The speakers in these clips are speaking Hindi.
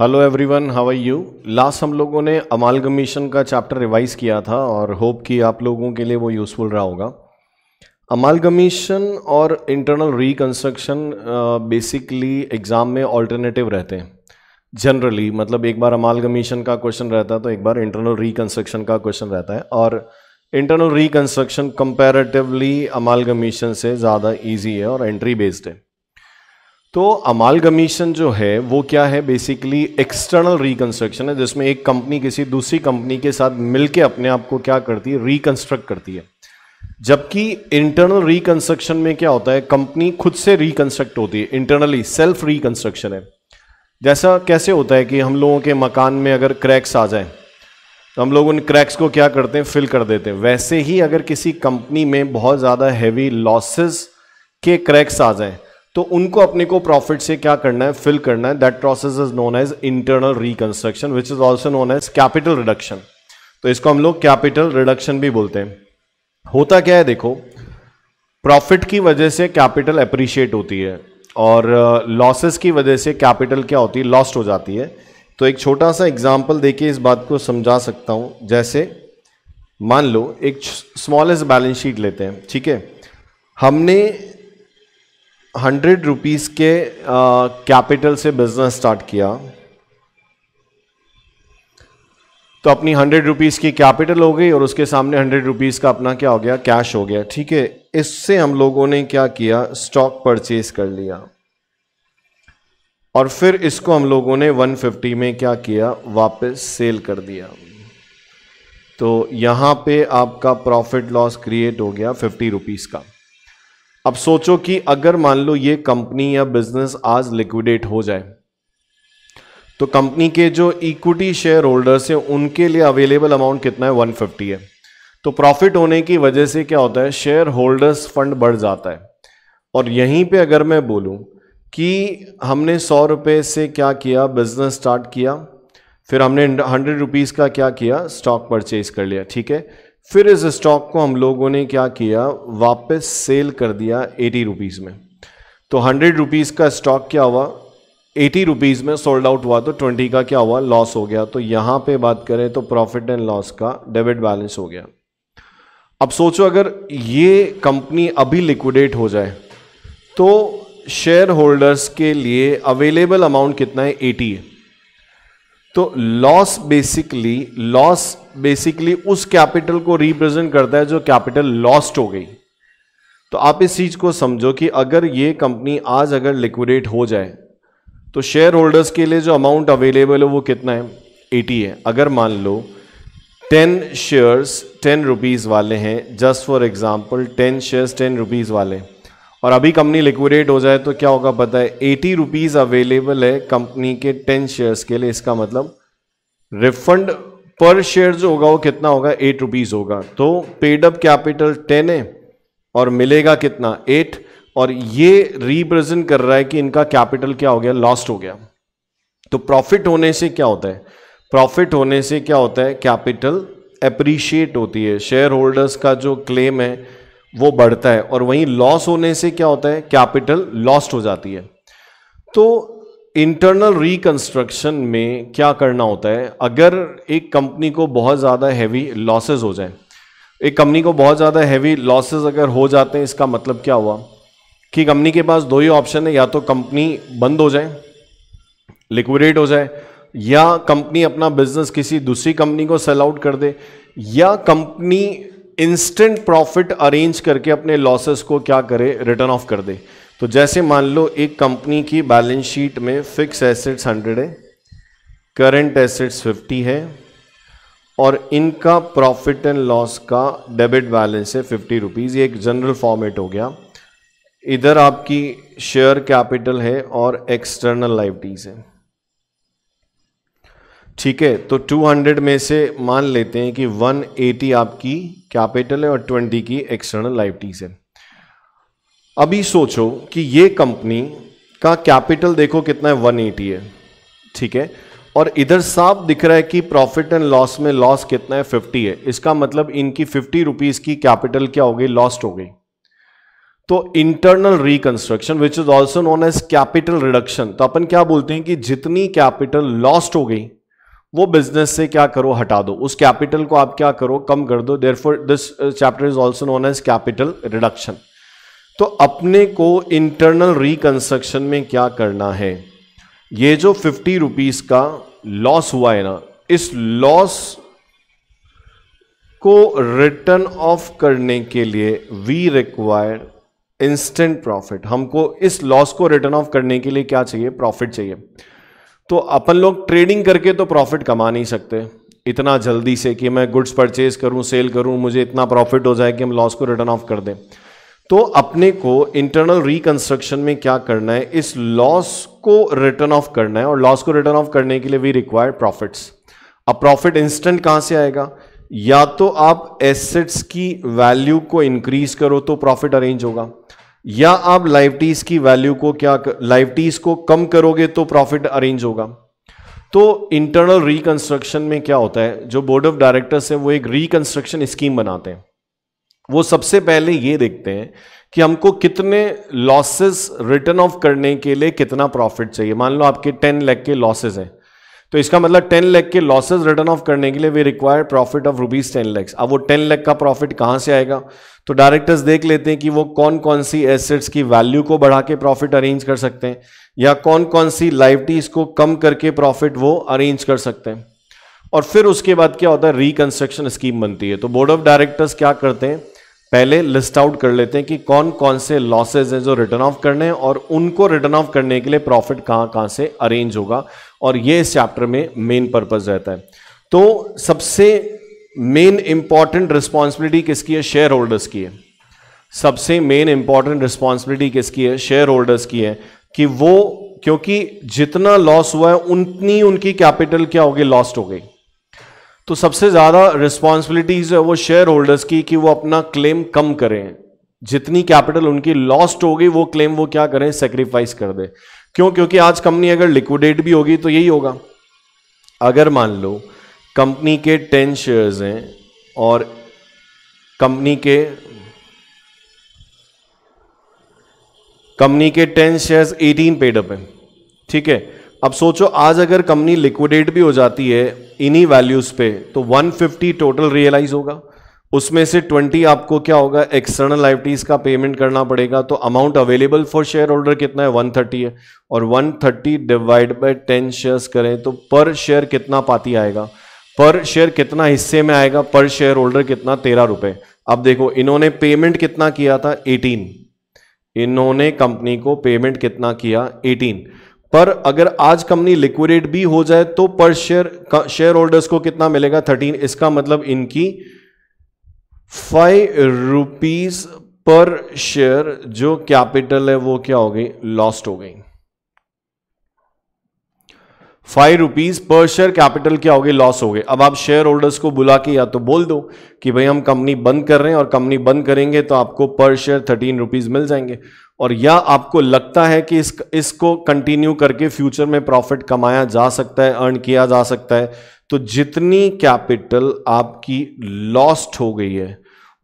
Hello everyone how are you last हम लोगों ने अमालगमीशन का चैप्टर रिवाइज किया था और होप कि आप लोगों के लिए वो यूज़फुल रहा होगा अमालगमीशन और इंटरनल रिकन्स्ट्रक्शन बेसिकली एग्ज़ाम में ऑल्टरनेटिव रहते हैं जनरली मतलब एक बार अमालगमीशन का क्वेश्चन रहता है तो एक बार इंटरनल रिकन्स्ट्रक्शन का क्वेश्चन रहता है और इंटरनल रिकन्स्ट्रक्शन कंपेरेटिवली अमालगमीशन से ज़्यादा ईजी है और एंट्री बेस्ड है तो अमालगमीशन जो है वो क्या है बेसिकली एक्सटर्नल रिकंस्ट्रक्शन है जिसमें एक कंपनी किसी दूसरी कंपनी के साथ मिलके अपने आप को क्या करती है रिकंस्ट्रक्ट करती है जबकि इंटरनल रिकंस्ट्रक्शन में क्या होता है कंपनी खुद से रिकंस्ट्रक्ट होती है इंटरनली सेल्फ रिकंस्ट्रक्शन है जैसा कैसे होता है कि हम लोगों के मकान में अगर क्रैक्स आ जाए तो हम लोग उन क्रैक्स को क्या करते हैं फिल कर देते हैं वैसे ही अगर किसी कंपनी में बहुत ज़्यादा हैवी लॉसेस के क्रैक्स आ जाए तो उनको अपने को प्रॉफिट से क्या करना है फिल करना है that process is known as internal reconstruction which is also known as capital reduction तो इसको हम लोग कैपिटल रिडक्शन भी बोलते हैं होता क्या है देखो प्रॉफिट की वजह से कैपिटल अप्रिशिएट होती है और लॉसेस uh, की वजह से कैपिटल क्या होती है लॉस्ट हो जाती है तो एक छोटा सा एग्जाम्पल देके इस बात को समझा सकता हूँ जैसे मान लो एक स्मॉलेस्ट बैलेंस शीट लेते हैं ठीक है हमने हंड्रेड रुपीज़ के कैपिटल से बिजनेस स्टार्ट किया तो अपनी हंड्रेड रुपीज़ की कैपिटल हो गई और उसके सामने हंड्रेड रुपीज़ का अपना क्या हो गया कैश हो गया ठीक है इससे हम लोगों ने क्या किया स्टॉक परचेज कर लिया और फिर इसको हम लोगों ने 150 में क्या किया वापस सेल कर दिया तो यहां पे आपका प्रॉफिट लॉस क्रिएट हो गया फिफ्टी रुपीज़ का अब सोचो कि अगर मान लो ये कंपनी या बिजनेस आज लिक्विडेट हो जाए तो कंपनी के जो इक्विटी शेयर होल्डर्स हैं उनके लिए अवेलेबल अमाउंट कितना है 150 है तो प्रॉफिट होने की वजह से क्या होता है शेयर होल्डर्स फंड बढ़ जाता है और यहीं पे अगर मैं बोलूं कि हमने सौ रुपये से क्या किया बिजनेस स्टार्ट किया फिर हमने हंड्रेड रुपीज़ का क्या किया स्टॉक परचेज कर लिया ठीक है फिर इस स्टॉक को हम लोगों ने क्या किया वापस सेल कर दिया एटी रुपीज़ में तो हंड्रेड रुपीज़ का स्टॉक क्या हुआ एटी रुपीज़ में सोल्ड आउट हुआ तो ट्वेंटी का क्या हुआ लॉस हो गया तो यहाँ पे बात करें तो प्रॉफिट एंड लॉस का डेबिट बैलेंस हो गया अब सोचो अगर ये कंपनी अभी लिक्विडेट हो जाए तो शेयर होल्डर्स के लिए अवेलेबल अमाउंट कितना है एटी है तो लॉस बेसिकली लॉस बेसिकली उस कैपिटल को रिप्रेजेंट करता है जो कैपिटल लॉस्ट हो गई तो आप इस चीज को समझो कि अगर ये कंपनी आज अगर लिक्विडेट हो जाए तो शेयर होल्डर्स के लिए जो अमाउंट अवेलेबल है वो कितना है 80 है अगर मान लो 10 शेयर्स 10 रुपीस वाले हैं just for example 10 shares 10 rupees वाले हैं और अभी कंपनी लिक्विडेट हो जाए तो क्या होगा पता है एटी रुपीज अवेलेबल है कंपनी के टेन शेयर्स के लिए इसका मतलब रिफंड पर शेयर जो होगा वो कितना होगा एट रुपीज होगा तो पेडअप कैपिटल टेन है और मिलेगा कितना एट और ये रिप्रेजेंट कर रहा है कि इनका कैपिटल क्या हो गया लॉस्ट हो गया तो प्रॉफिट होने से क्या होता है प्रॉफिट होने से क्या होता है कैपिटल अप्रिशिएट होती है शेयर होल्डर्स का जो क्लेम है वो बढ़ता है और वहीं लॉस होने से क्या होता है कैपिटल लॉस्ट हो जाती है तो इंटरनल रिकंस्ट्रक्शन में क्या करना होता है अगर एक कंपनी को बहुत ज़्यादा हैवी लॉसेस हो जाए एक कंपनी को बहुत ज़्यादा हैवी लॉसेज अगर हो जाते हैं इसका मतलब क्या हुआ कि कंपनी के पास दो ही ऑप्शन है या तो कंपनी बंद हो जाए लिक्विडेट हो जाए या कंपनी अपना बिजनेस किसी दूसरी कंपनी को सेल आउट कर दे या कंपनी इंस्टेंट प्रॉफिट अरेंज करके अपने लॉसेस को क्या करे रिटर्न ऑफ कर दे तो जैसे मान लो एक कंपनी की बैलेंस शीट में फिक्स एसेट्स हंड्रेड है करंट एसेट्स फिफ्टी है और इनका प्रॉफिट एंड लॉस का डेबिट बैलेंस है फिफ्टी रुपीज़ ये एक जनरल फॉर्मेट हो गया इधर आपकी शेयर कैपिटल है और एक्सटर्नल लाइबिलिटीज़ है ठीक है तो 200 में से मान लेते हैं कि 180 आपकी कैपिटल है और ट्वेंटी की एक्सटर्नल लाइबिलिटीज है अभी सोचो कि ये कंपनी का कैपिटल देखो कितना है 180 है ठीक है और इधर साफ दिख रहा है कि प्रॉफिट एंड लॉस में लॉस कितना है 50 है इसका मतलब इनकी फिफ्टी रुपीज की कैपिटल क्या हो गई लॉस्ट हो गई तो internal reconstruction which is also known as capital reduction तो अपन क्या बोलते हैं कि जितनी कैपिटल लॉस्ट हो गई वो बिजनेस से क्या करो हटा दो उस कैपिटल को आप क्या करो कम कर दो therefore this chapter is also known as capital reduction तो अपने को इंटरनल रिकंस्ट्रक्शन में क्या करना है ये जो फिफ्टी रुपीज का लॉस हुआ है ना इस लॉस को रिटर्न ऑफ करने के लिए वी रिक्वायर इंस्टेंट प्रॉफिट हमको इस लॉस को रिटर्न ऑफ करने के लिए क्या चाहिए प्रॉफिट चाहिए तो अपन लोग ट्रेडिंग करके तो प्रॉफिट कमा नहीं सकते इतना जल्दी से कि मैं गुड्स परचेज करूं सेल करूं मुझे इतना प्रॉफिट हो जाए कि हम लॉस को रिटर्न ऑफ कर दें तो अपने को इंटरनल रिकंस्ट्रक्शन में क्या करना है इस लॉस को रिटर्न ऑफ करना है और लॉस को रिटर्न ऑफ करने के लिए वी रिक्वायर प्रॉफिट्स अब प्रॉफिट इंस्टेंट कहां से आएगा या तो आप एसेट्स की वैल्यू को इंक्रीज करो तो प्रॉफिट अरेंज होगा या आप लाइवटीज की वैल्यू को क्या लाइव टीज को कम करोगे तो प्रॉफिट अरेंज होगा तो इंटरनल रिकंस्ट्रक्शन में क्या होता है जो बोर्ड ऑफ डायरेक्टर्स है वो एक रिकंस्ट्रक्शन स्कीम बनाते हैं वो सबसे पहले ये देखते हैं कि हमको कितने लॉसेस रिटर्न ऑफ करने के लिए कितना प्रॉफिट चाहिए मान लो आपके टेन लैख के लॉसेज हैं तो इसका मतलब टेन लैख के लॉसेज रिटर्न ऑफ करने के लिए we require profit of rupees ten lakhs अब वो टेन लैख का प्रॉफिट कहाँ से आएगा तो डायरेक्टर्स देख लेते हैं कि वो कौन कौन सी एसेट्स की वैल्यू को बढ़ा के प्रॉफिट अरेंज कर सकते हैं या कौन कौन सी लाइवटीज को कम करके प्रॉफिट वो अरेंज कर सकते हैं और फिर उसके बाद क्या होता है रिकंस्ट्रक्शन स्कीम बनती है तो बोर्ड ऑफ डायरेक्टर्स क्या करते हैं पहले लिस्ट आउट कर लेते हैं कि कौन कौन से लॉसेज हैं जो रिटर्न ऑफ करने हैं और उनको रिटर्न ऑफ करने के लिए प्रॉफिट कहाँ कहाँ से अरेंज होगा और ये इस चैप्टर में मेन पर्पज रहता है तो सबसे मेन इंपॉर्टेंट रिस्पॉन्सिबिलिटी किसकी है शेयर होल्डर्स की है सबसे मेन इंपॉर्टेंट रिस्पॉन्सिबिलिटी किसकी है शेयर होल्डर्स की है कि वो क्योंकि जितना लॉस हुआ है उतनी उनकी कैपिटल क्या होगी लॉस्ट हो गई तो सबसे ज़्यादा रिस्पॉन्सिबिलिटीज है वो शेयर होल्डर्स की कि वो अपना क्लेम कम करें जितनी कैपिटल उनकी लॉस्ट होगी वो क्लेम वो क्या करें सेक्रीफाइस कर दे क्यों क्योंकि आज कंपनी अगर लिक्विडेट भी होगी तो यही होगा अगर मान लो कंपनी के टेन शेयर्स हैं और कंपनी के कंपनी के ten shares eighteen paid up हैं ठीक है अब सोचो आज अगर कंपनी लिक्विडेट भी हो जाती है इन्हीं वैल्यूज पे तो 150 टोटल रियलाइज होगा उसमें से 20 आपको क्या होगा एक्सटर्नल लाइवटीज का पेमेंट करना पड़ेगा तो amount available for share holder कितना है 130 है और 130 डिवाइड बाय टेन शेयर करें तो पर शेयर कितना पाती आएगा पर शेयर कितना हिस्से में आएगा पर शेयर होल्डर कितना तेरह रुपए अब देखो इन्होंने पेमेंट कितना किया था एटीन इन्होंने कंपनी को पेमेंट कितना किया एटीन पर अगर आज कंपनी लिक्विडेट भी हो जाए तो पर शेयर शेयर होल्डर्स को कितना मिलेगा थर्टीन इसका मतलब इनकी फाइव रुपीज पर शेयर जो कैपिटल है वो क्या हो गई लॉस्ट हो गई five rupees per share capital क्या हो गई लॉस हो गए अब आप शेयर होल्डर्स को बुला के या तो बोल दो कि भाई हम कंपनी बंद कर रहे हैं और कंपनी बंद करेंगे तो आपको पर शेयर थर्टीन रुपीज मिल जाएंगे और या आपको लगता है कि इस इसको कंटिन्यू करके फ्यूचर में प्रॉफिट कमाया जा सकता है अर्न किया जा सकता है तो जितनी कैपिटल आपकी लॉस्ट हो गई है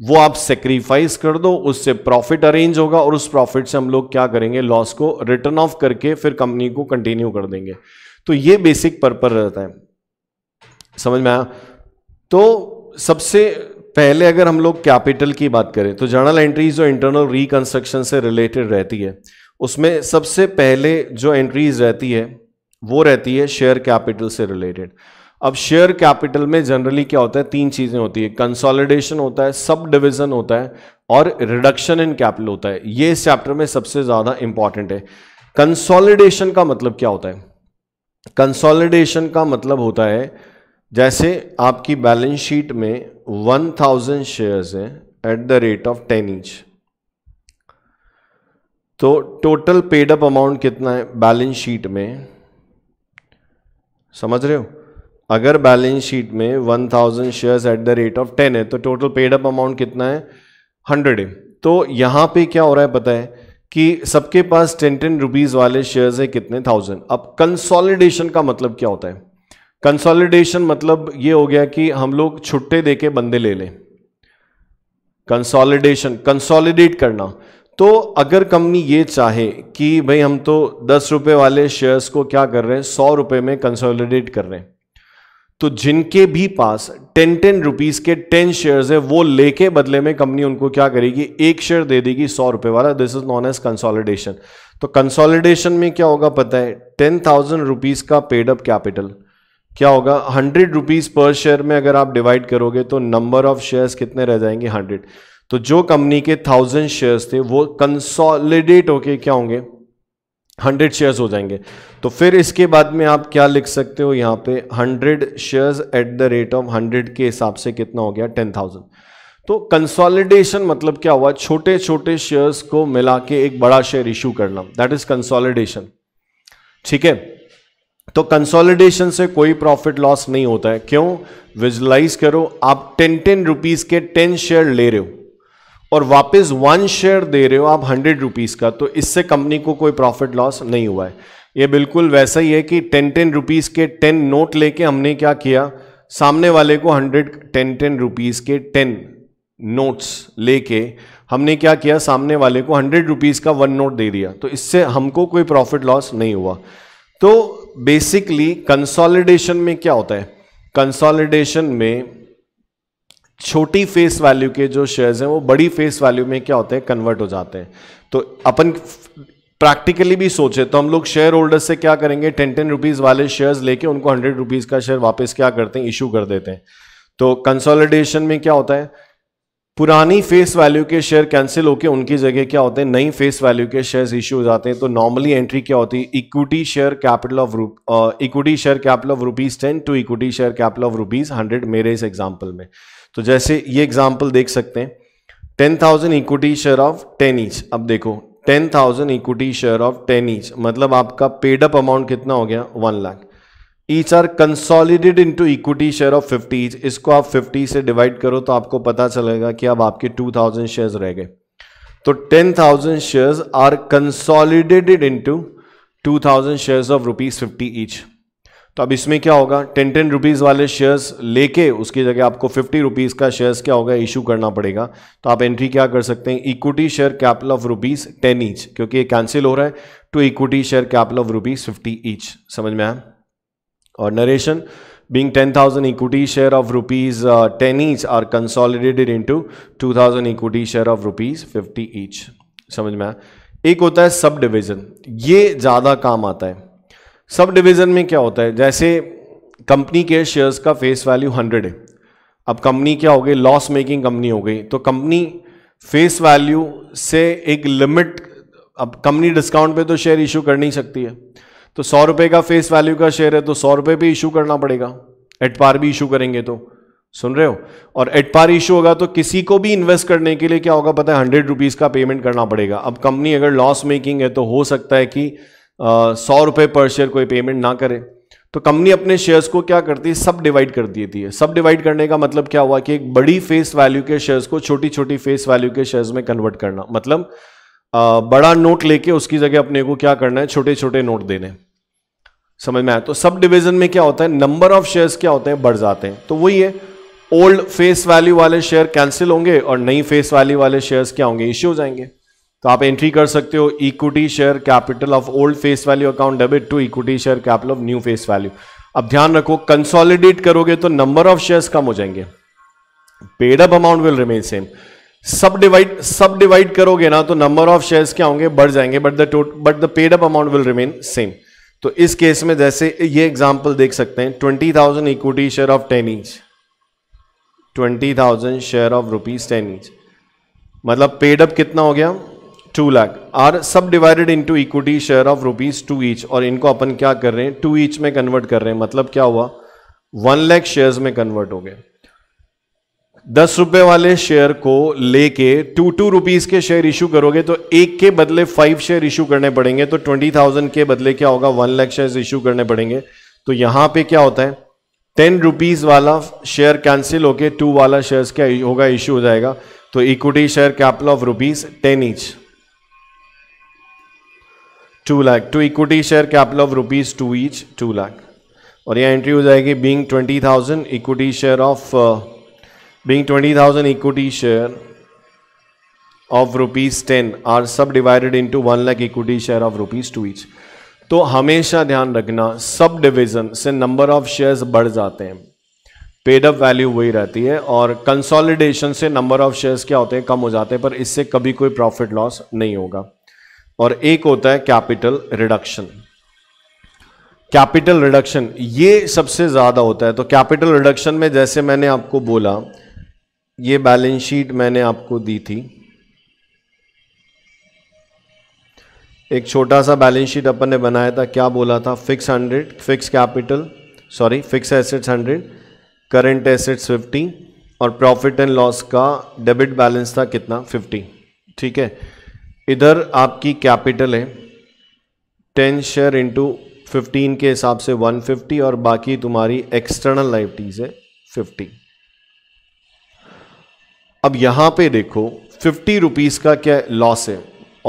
वो आप सेक्रीफाइस कर दो उससे प्रॉफिट अरेंज होगा और उस प्रॉफिट से हम लोग क्या करेंगे लॉस को रिटर्न ऑफ करके फिर कंपनी को कंटिन्यू कर देंगे तो ये बेसिक पर्पज रहता है समझ में आया तो सबसे पहले अगर हम लोग कैपिटल की बात करें तो जर्नल एंट्रीज जो इंटरनल रिकंस्ट्रक्शन से रिलेटेड रहती है उसमें सबसे पहले जो एंट्रीज रहती है वो रहती है शेयर कैपिटल से रिलेटेड अब शेयर कैपिटल में जनरली क्या होता है तीन चीज़ें होती है कंसोलिडेशन होता है सब डिविज़न होता है और रिडक्शन इन कैपिटल होता है ये इस चैप्टर में सबसे ज़्यादा इंपॉर्टेंट है कंसोलिडेशन का मतलब क्या होता है कंसोलिडेशन का मतलब होता है जैसे आपकी बैलेंस शीट में थाउजेंड शेयर्स हैं at the rate of ten each तो टोटल पेड अप अमाउंट कितना है बैलेंस शीट में समझ रहे हो अगर बैलेंस शीट में one thousand shares at the rate of ten है तो टोटल पेड अप अमाउंट कितना है हंड्रेड है तो यहां पे क्या हो रहा है पता है कि सबके पास टेन टेन रुपीज़ वाले शेयर्स है कितने थाउजेंड अब कंसोलिडेशन का मतलब क्या होता है कंसोलिडेशन मतलब ये हो गया कि हम लोग छुट्टे देके बंदे ले लें कंसोलिडेशन कंसोलिडेट करना तो अगर कंपनी ये चाहे कि भाई हम तो दस रुपए वाले शेयर्स को क्या कर रहे हैं सौ रुपए में कंसोलिडेट कर रहे हैं तो जिनके भी पास टेन टेन रुपीज के टेन शेयर्स है वो लेके बदले में कंपनी उनको क्या करेगी एक शेयर दे देगी सौ रुपए वाला this is known as consolidation तो कंसोलिडेशन में क्या होगा पता है टेन थाउजेंड रुपीज का पेड अप कैपिटल क्या होगा हंड्रेड रुपीज़ पर शेयर में अगर आप डिवाइड करोगे तो नंबर ऑफ शेयर्स कितने रह जाएंगे हंड्रेड तो जो कंपनी के थाउजेंड शेयर्स थे वो कंसोलिडेट होके क्या होंगे हंड्रेड शेयर्स हो जाएंगे तो फिर इसके बाद में आप क्या लिख सकते हो यहां पे hundred shares at the rate of hundred के हिसाब से कितना हो गया टेन थाउजेंड तो कंसोलिडेशन मतलब क्या हुआ छोटे छोटे शेयर्स को मिला के एक बड़ा शेयर इशू करना दैट इज कंसोलिडेशन ठीक है तो कंसोलिडेशन से कोई प्रॉफिट लॉस नहीं होता है क्यों विजुलाइज करो आप टेन टेन रुपीज के टेन शेयर ले रहे हो और वापस वन शेयर दे रहे हो आप हंड्रेड रुपीज का तो इससे कंपनी को कोई प्रॉफिट लॉस नहीं हुआ है ये बिल्कुल वैसा ही है कि टेन टेन रुपीज के टेन नोट लेके हमने क्या किया सामने वाले को हंड्रेड टेन टेन रुपीज के टेन नोट्स लेके हमने क्या किया सामने वाले को हंड्रेड रुपीज़ का वन नोट दे दिया तो इससे हमको कोई प्रॉफिट लॉस नहीं हुआ तो बेसिकली कंसोलिडेशन में क्या होता है कंसोलिडेशन में छोटी फेस वैल्यू के जो शेयर्स हैं वो बड़ी फेस वैल्यू में क्या होते हैं कन्वर्ट हो जाते हैं तो अपन प्रैक्टिकली भी सोचे तो हम लोग शेयर होल्डर्स से क्या करेंगे टेन टेन रुपीज़ वाले शेयर्स लेके उनको हंड्रेड रुपीज़ का शेयर वापस क्या करते हैं इशू कर देते हैं तो कंसोलिडेशन में क्या होता है पुरानी फेस वैल्यू के शेयर कैंसिल होकर उनकी जगह क्या होते हैं नई फेस वैल्यू के शेयर इश्यू हो जाते हैं तो नॉर्मली एंट्री क्या होती है equity share capital of rupees equity share capital of rupees ten to equity share capital of rupees hundred मेरे इस एग्जाम्पल में तो जैसे ये एग्जाम्पल देख सकते हैं ten thousand equity share of ten each अब देखो ten thousand equity share of ten each मतलब आपका पेडअप अमाउंट कितना हो गया one lakh each are consolidated to equity share of fifty इसको आप फिफ्टी से डिवाइड करो तो आपको पता चलेगा कि अब आपके थाउजेंड शेयर्स रह गए तो thousand shares are consolidated two thousand shares of rupees fifty each तो अब इसमें क्या होगा टेन टेन रुपीज़ वाले शेयर्स लेके उसकी जगह आपको फिफ्टी रुपीज़ का शेयर्स क्या होगा इशू करना पड़ेगा तो आप एंट्री क्या कर सकते हैं equity share capital of rupees ten each क्योंकि ये कैंसिल हो रहा है to equity share capital of rupees fifty each समझ में आया Or narration being 10,000 share of rupees ten each are consolidated into two thousand equity share of rupees fifty each समझ में आया एक होता है सब डिविजन ये ज़्यादा काम आता है सब डिविजन में क्या होता है जैसे कंपनी के शेयर्स का फेस वैल्यू हंड्रेड है अब कंपनी क्या हो गई लॉस मेकिंग कंपनी हो गई तो कंपनी फेस वैल्यू से एक लिमिट अब कंपनी डिस्काउंट पे तो शेयर इशू कर नहीं सकती है तो सौ रुपए का फेस वैल्यू का शेयर है तो सौ रुपए भी इशू करना पड़ेगा एट पार भी इशू करेंगे तो सुन रहे हो और एट पार इशू होगा तो किसी को भी इन्वेस्ट करने के लिए क्या होगा पता है हंड्रेड रुपीज़ का पेमेंट करना पड़ेगा अब कंपनी अगर लॉस मेकिंग है तो हो सकता है कि सौ रुपए पर शेयर कोई पेमेंट ना करे तो कंपनी अपने शेयर्स को क्या करती है सब डिवाइड कर देती है सब डिवाइड करने का मतलब क्या हुआ कि एक बड़ी फेस वैल्यू के शेयर्स को छोटी छोटी फेस वैल्यू के शेयर्स में कन्वर्ट करना मतलब बड़ा नोट लेके उसकी जगह अपने को क्या करना है छोटे छोटे नोट देने समझ में आए तो सब डिवीजन में क्या होता है नंबर ऑफ शेयर्स क्या होते हैं बढ़ जाते हैं तो वही है ओल्ड फेस वैल्यू वाले शेयर कैंसिल होंगे और नई फेस वैल्यू वाले शेयर्स क्या होंगे इश्यू हो जाएंगे तो आप एंट्री कर सकते हो equity share capital of old face value account debit to equity share capital of new face value अब ध्यान रखो कंसोलिडेट करोगे तो नंबर ऑफ शेयर्स कम हो जाएंगे paid up amount will remain same subdivide subdivide करोगे ना तो नंबर ऑफ शेयर्स क्या होंगे बढ़ जाएंगे but the but the paid up amount will remain same तो इस केस में जैसे ये एग्जांपल देख सकते हैं twenty thousand equity share of ten each twenty thousand share of rupees ten each मतलब पेड अप कितना हो गया two lakh are subdivided into equity share of rupees two each और इनको अपन क्या कर रहे हैं टू ईच में कन्वर्ट कर रहे हैं मतलब क्या हुआ वन लैख शेयर्स में कन्वर्ट हो गया दस रुपए वाले शेयर को लेके टू टू रुपीज के शेयर इशू करोगे तो एक के बदले फाइव शेयर इशू करने पड़ेंगे तो ट्वेंटी थाउजेंड के बदले क्या होगा वन लाख शेयर इशू करने पड़ेंगे तो यहां पे क्या होता है टेन रुपीज वाला शेयर कैंसिल होके टू वाला शेयर क्या होगा इश्यू हो जाएगा तो equity share capital of rupees ten each two lakh to equity share capital of rupees two each two lakh और यह एंट्री हो जाएगी being twenty thousand equity share of being 20,000 equity share of rupees 10 are subdivided into 1 lakh equity share of rupees 2 each. तो हमेशा ध्यान रखना सब डिवीजन से नंबर ऑफ शेयर्स बढ़ जाते हैं पेड अप वैल्यू वही रहती है और कंसोलिडेशन से नंबर ऑफ शेयर्स क्या होते हैं कम हो जाते हैं पर इससे कभी कोई प्रॉफिट लॉस नहीं होगा और एक होता है कैपिटल रिडक्शन कैपिटल रिडक्शन ये सबसे ज़्यादा होता है तो कैपिटल रिडक्शन में जैसे मैंने आपको बोला ये बैलेंस शीट मैंने आपको दी थी एक छोटा सा बैलेंस शीट अपन ने बनाया था क्या बोला था fix hundred fix capital sorry fix assets hundred current assets fifty और प्रॉफिट एंड लॉस का डेबिट बैलेंस था कितना फिफ्टी ठीक है इधर आपकी कैपिटल है टेन शेयर इंटू फिफ्टीन के हिसाब से वन फिफ्टी और बाकी तुम्हारी एक्सटर्नल लाइफ है फिफ्टी अब यहां पे देखो फिफ्टी रुपीज का क्या लॉस है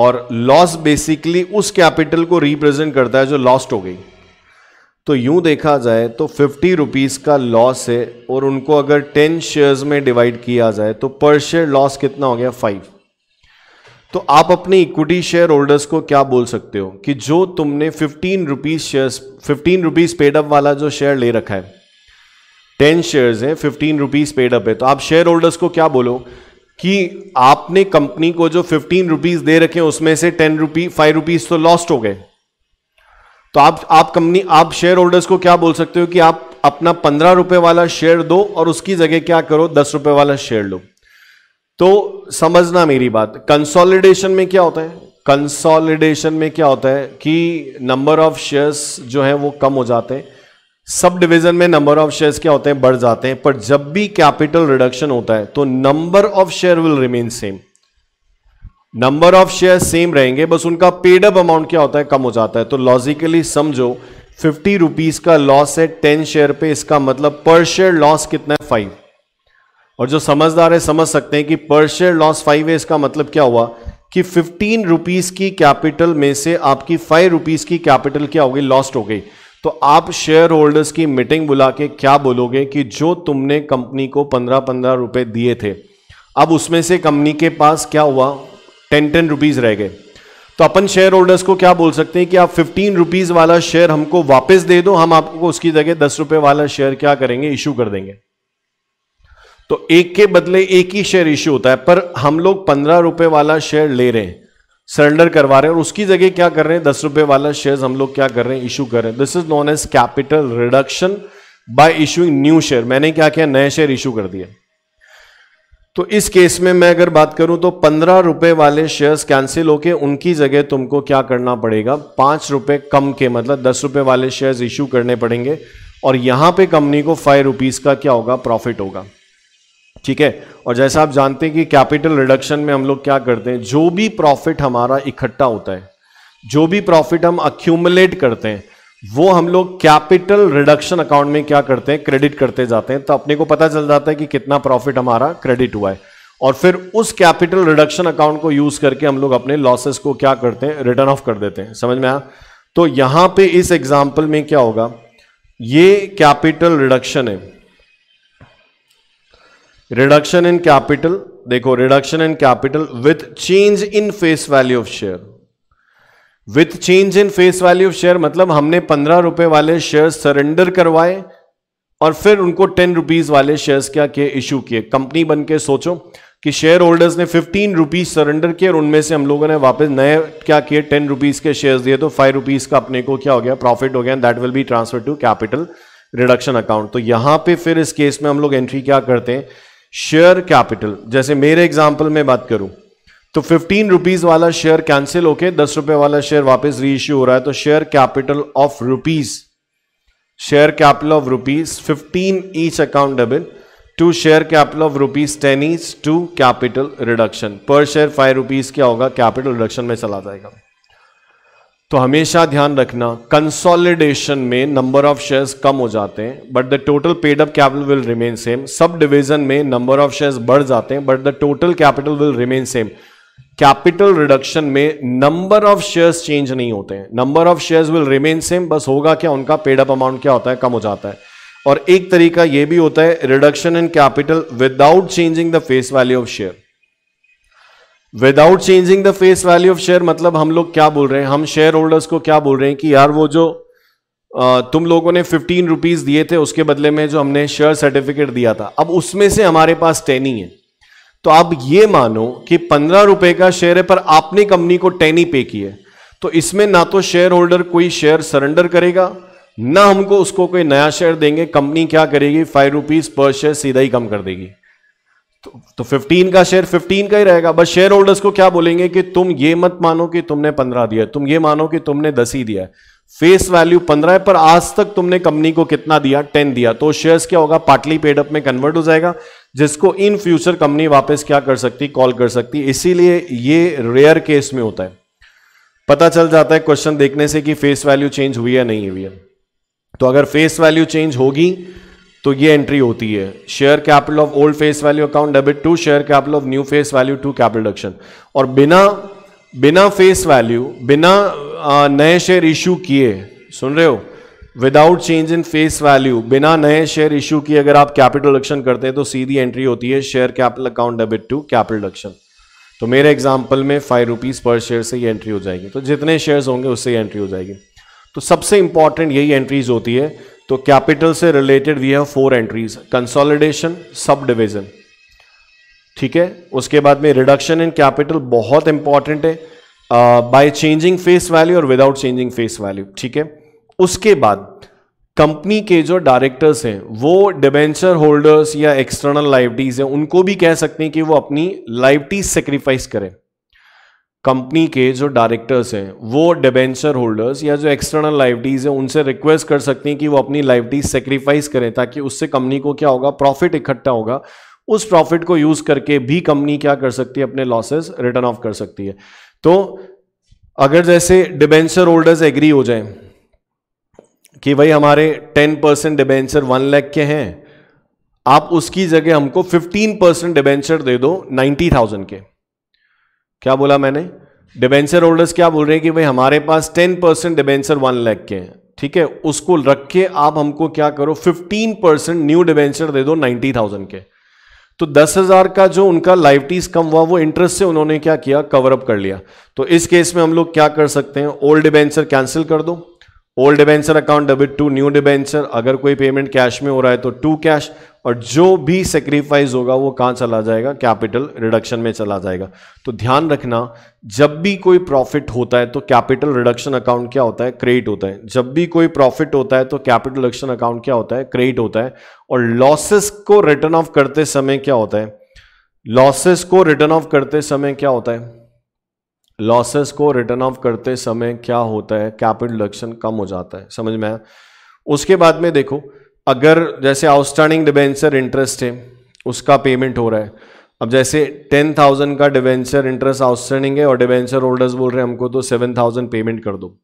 और लॉस बेसिकली उस कैपिटल को रिप्रेजेंट करता है जो लॉस्ट हो गई तो यूं देखा जाए तो फिफ्टी रुपीज का लॉस है और उनको अगर टेन शेयर्स में डिवाइड किया जाए तो पर शेयर लॉस कितना हो गया फाइव तो आप अपने इक्विटी शेयर होल्डर्स को क्या बोल सकते हो कि जो तुमने fifteen rupees share fifteen rupees paid up वाला जो शेयर ले रखा है टेन शेयर्स हैं फिफ्टीन रुपीज पेड अप है तो आप शेयर होल्डर्स को क्या बोलो कि आपने कंपनी को जो फिफ्टीन रुपीज दे रखे हैं उसमें से टेन रुपी फाइव रुपीज तो लॉस्ट हो गए तो आप आप कंपनी आप शेयर होल्डर्स को क्या बोल सकते हो कि आप अपना पंद्रह रुपए वाला शेयर दो और उसकी जगह क्या करो दस रुपए वाला शेयर लो तो समझना मेरी बात कंसोलिडेशन में क्या होता है कंसोलिडेशन में क्या होता है कि नंबर ऑफ शेयर्स जो है वो कम हो जाते हैं सब डिवीजन में नंबर ऑफ शेयर्स क्या होते हैं बढ़ जाते हैं पर जब भी कैपिटल रिडक्शन होता है तो number of share will remain same number of share same रहेंगे बस उनका पेड अप अमाउंट क्या होता है कम हो जाता है तो लॉजिकली समझो फिफ्टी रुपीज का लॉस है टेन शेयर पे इसका मतलब पर शेयर लॉस कितना है फाइव और जो समझदार है समझ सकते हैं कि पर शेयर लॉस फाइव है इसका मतलब क्या हुआ कि फिफ्टीन रुपीज की कैपिटल में से आपकी फाइव रुपीज की कैपिटल क्या हो गई लॉस्ट हो गई तो आप शेयर होल्डर्स की मीटिंग बुला के क्या बोलोगे कि जो तुमने कंपनी को पंद्रह पंद्रह रुपए दिए थे अब उसमें से कंपनी के पास क्या हुआ टेन टेन रुपीज रह गए तो अपन शेयर होल्डर्स को क्या बोल सकते हैं कि आप फिफ्टीन रुपीज वाला शेयर हमको वापस दे दो हम आपको उसकी जगह दस रुपए वाला शेयर क्या करेंगे इश्यू कर देंगे तो एक के बदले एक ही शेयर इश्यू होता है पर हम लोग पंद्रह रुपए वाला शेयर ले रहे हैं सरेंडर करवा रहे हैं और उसकी जगह क्या कर रहे हैं दस रुपए वाला शेयर हम लोग क्या कर रहे हैं इशू कर रहे हैं this is known as capital reduction by issuing new share मैंने क्या किया नए शेयर इशू कर दिए तो इस केस में मैं अगर बात करूं तो पंद्रह रुपए वाले शेयर्स कैंसिल होके उनकी जगह तुमको क्या करना पड़ेगा पांच रुपए कम के मतलब दस रुपए वाले शेयर्स इशू करने पड़ेंगे और यहां पे कंपनी को फाइव रुपीज का क्या होगा प्रॉफिट होगा ठीक है और जैसा आप जानते हैं कि कैपिटल रिडक्शन में हम लोग क्या करते हैं जो भी प्रॉफिट हमारा इकट्ठा होता है जो भी प्रॉफिट हम अक्यूमुलेट करते हैं वो हम लोग कैपिटल रिडक्शन अकाउंट में क्या करते हैं क्रेडिट करते जाते हैं तो अपने को पता चल जाता है कि कितना प्रॉफिट हमारा क्रेडिट हुआ है और फिर उस कैपिटल रिडक्शन अकाउंट को यूज करके हम लोग अपने लॉसेस को क्या करते हैं रिटर्न ऑफ कर देते हैं समझ में आया तो यहां पे इस एग्जाम्पल में क्या होगा ये कैपिटल रिडक्शन है रिडक्शन इन कैपिटल देखो reduction in capital with change in face value of share with change in face value of share मतलब हमने पंद्रह रुपए वाले शेयर सरेंडर करवाए और फिर उनको टेन रुपीज वाले शेयर्स क्या किए इशू किए कंपनी बन के सोचो कि शेयर होल्डर्स ने फिफ्टीन रुपीज सरेंडर किए और उनमें से हम लोगों ने वापस नए क्या किए टेन रुपीज के शेयर दिए तो फाइव रुपीज का अपने को क्या हो गया प्रॉफिट हो गया that will be transfer to capital reduction account तो यहां पे फिर इस केस में हम लोग एंट्री क्या करते हैं शेयर कैपिटल जैसे मेरे एग्जाम्पल में बात करूं तो फिफ्टीन रुपीज वाला शेयर कैंसिल होके दस रुपए वाला शेयर वापस रीइश्यू हो रहा है तो share capital of rupees share capital of rupees fifteen each account debit to share capital of rupees ten each to capital reduction per share five rupees क्या होगा कैपिटल रिडक्शन में चला जाएगा तो हमेशा ध्यान रखना कंसोलिडेशन में नंबर ऑफ शेयर्स कम हो जाते हैं but the total paid up capital will remain same subdivision में नंबर ऑफ शेयर्स बढ़ जाते हैं but the total capital will remain same capital reduction में नंबर ऑफ शेयर्स चेंज नहीं होते हैं number of shares will remain same बस होगा क्या उनका पेड अप अमाउंट क्या होता है कम हो जाता है और एक तरीका यह भी होता है reduction in capital without changing the face value of share without changing the face value of share मतलब हम लोग क्या बोल रहे हैं हम शेयर होल्डर्स को क्या बोल रहे हैं कि यार वो जो तुम लोगों ने फिफ्टीन रुपीज दिए थे उसके बदले में जो हमने शेयर सर्टिफिकेट दिया था अब उसमें से हमारे पास टेन ही है तो आप ये मानो कि पंद्रह रुपए का शेयर है पर आपने कंपनी को टेन ही पे है तो इसमें ना तो शेयर होल्डर कोई शेयर सरेंडर करेगा ना हमको उसको कोई नया शेयर देंगे कंपनी क्या करेगी फाइव रुपीज पर शेयर सीधा ही कम कर देगी तो, फिफ्टीन का शेयर फिफ्टीन का ही रहेगा बस शेयर होल्डर्स को क्या बोलेंगे कि तुम ये मत मानो कि तुमने पंद्रह दिया तुम ये मानो कि तुमने दस ही दिया फेस वैल्यू पंद्रह है पर आज तक तुमने कंपनी को कितना दिया टेन दिया तो शेयर्स क्या होगा पार्टली पेडअप में कन्वर्ट हो जाएगा जिसको इन फ्यूचर कंपनी वापस क्या कर सकती कॉल कर सकती इसीलिए ये रेयर केस में होता है पता चल जाता है क्वेश्चन देखने से कि फेस वैल्यू चेंज हुई है नहीं हुई है तो अगर फेस वैल्यू चेंज होगी तो ये एंट्री होती है share capital of old face value account debit to share capital of new face value to capital reduction और बिना बिना फेस वैल्यू बिना नए शेयर इश्यू किए सुन रहे हो without change in face value बिना नए शेयर इशू किए अगर आप कैपिटल रिडक्शन करते हैं तो सीधी एंट्री होती है share capital account debit to capital reduction तो मेरे एग्जाम्पल में फाइव रुपीज़ पर शेयर से ये एंट्री हो जाएगी तो जितने शेयर होंगे उससे एंट्री हो जाएगी तो सबसे इंपॉर्टेंट यही एंट्रीज होती है तो कैपिटल से related we have four entries consolidation subdivision ठीक है उसके बाद में रिडक्शन इन कैपिटल बहुत इंपॉर्टेंट है बाय चेंजिंग फेस वैल्यू और विदाउट चेंजिंग फेस वैल्यू ठीक है उसके बाद कंपनी के जो डायरेक्टर्स हैं वो डिबेंचर होल्डर्स या एक्सटर्नल लाइवटीज हैं उनको भी कह सकते हैं कि वो अपनी लाइवटीज सेक्रीफाइस करें कंपनी के जो डायरेक्टर्स हैं वो डिबेंचर होल्डर्स या जो एक्सटर्नल लाइवटीज हैं उनसे रिक्वेस्ट कर सकती हैं कि वो अपनी लाइवटीज सेक्रीफाइस करें ताकि उससे कंपनी को क्या होगा प्रॉफिट इकट्ठा होगा उस प्रॉफिट को यूज़ करके भी कंपनी क्या कर सकती है अपने लॉसेस रिटर्न ऑफ कर सकती है तो अगर जैसे डिबेंचर होल्डर्स एग्री हो जाए कि भाई हमारे ten percent debenture one lakh के हैं आप उसकी जगह हमको फिफ्टीन परसेंट डिबेंचर दे दो नाइन्टी थाउजेंड के क्या बोला मैंने डिबेंचर होल्डर्स क्या बोल रहे हैं कि भाई हमारे पास ten percent debenture one lakh के हैं ठीक है उसको रख के आप हमको क्या करो फिफ्टीन परसेंट न्यू डिबेंचर दे दो नाइनटी थाउजेंड के तो दस हजार का जो उनका टीज कम हुआ वो इंटरेस्ट से उन्होंने क्या किया कवरअप कर लिया तो इस केस में हम लोग क्या कर सकते हैं ओल्ड डिबेंचर कैंसिल कर दो old debenture account debit to new debenture अगर कोई पेमेंट कैश में हो रहा है तो टू कैश और जो भी सेक्रीफाइस होगा वो कहाँ चला जाएगा कैपिटल रिडक्शन में चला जाएगा तो ध्यान रखना जब भी कोई प्रॉफिट होता है तो कैपिटल रिडक्शन अकाउंट क्या होता है क्रेडिट होता है जब भी कोई प्रॉफिट होता है तो कैपिटल रिडक्शन अकाउंट क्या होता है क्रेडिट होता है और लॉसेस को रिटर्न ऑफ करते समय क्या होता है लॉसेस को रिटर्न ऑफ करते समय क्या होता है लॉसेस को रिटर्न ऑफ करते समय क्या होता है कैपिटल डिडक्शन कम हो जाता है समझ में आया उसके बाद में देखो अगर जैसे आउटस्टैंडिंग डिबेंचर इंटरेस्ट है उसका पेमेंट हो रहा है अब जैसे टेन थाउजेंड का डिवेंचर इंटरेस्ट आउटस्टैंडिंग है और डिवेंचर होल्डर्स बोल रहे हैं हमको तो सेवन थाउजेंड पेमेंट कर दो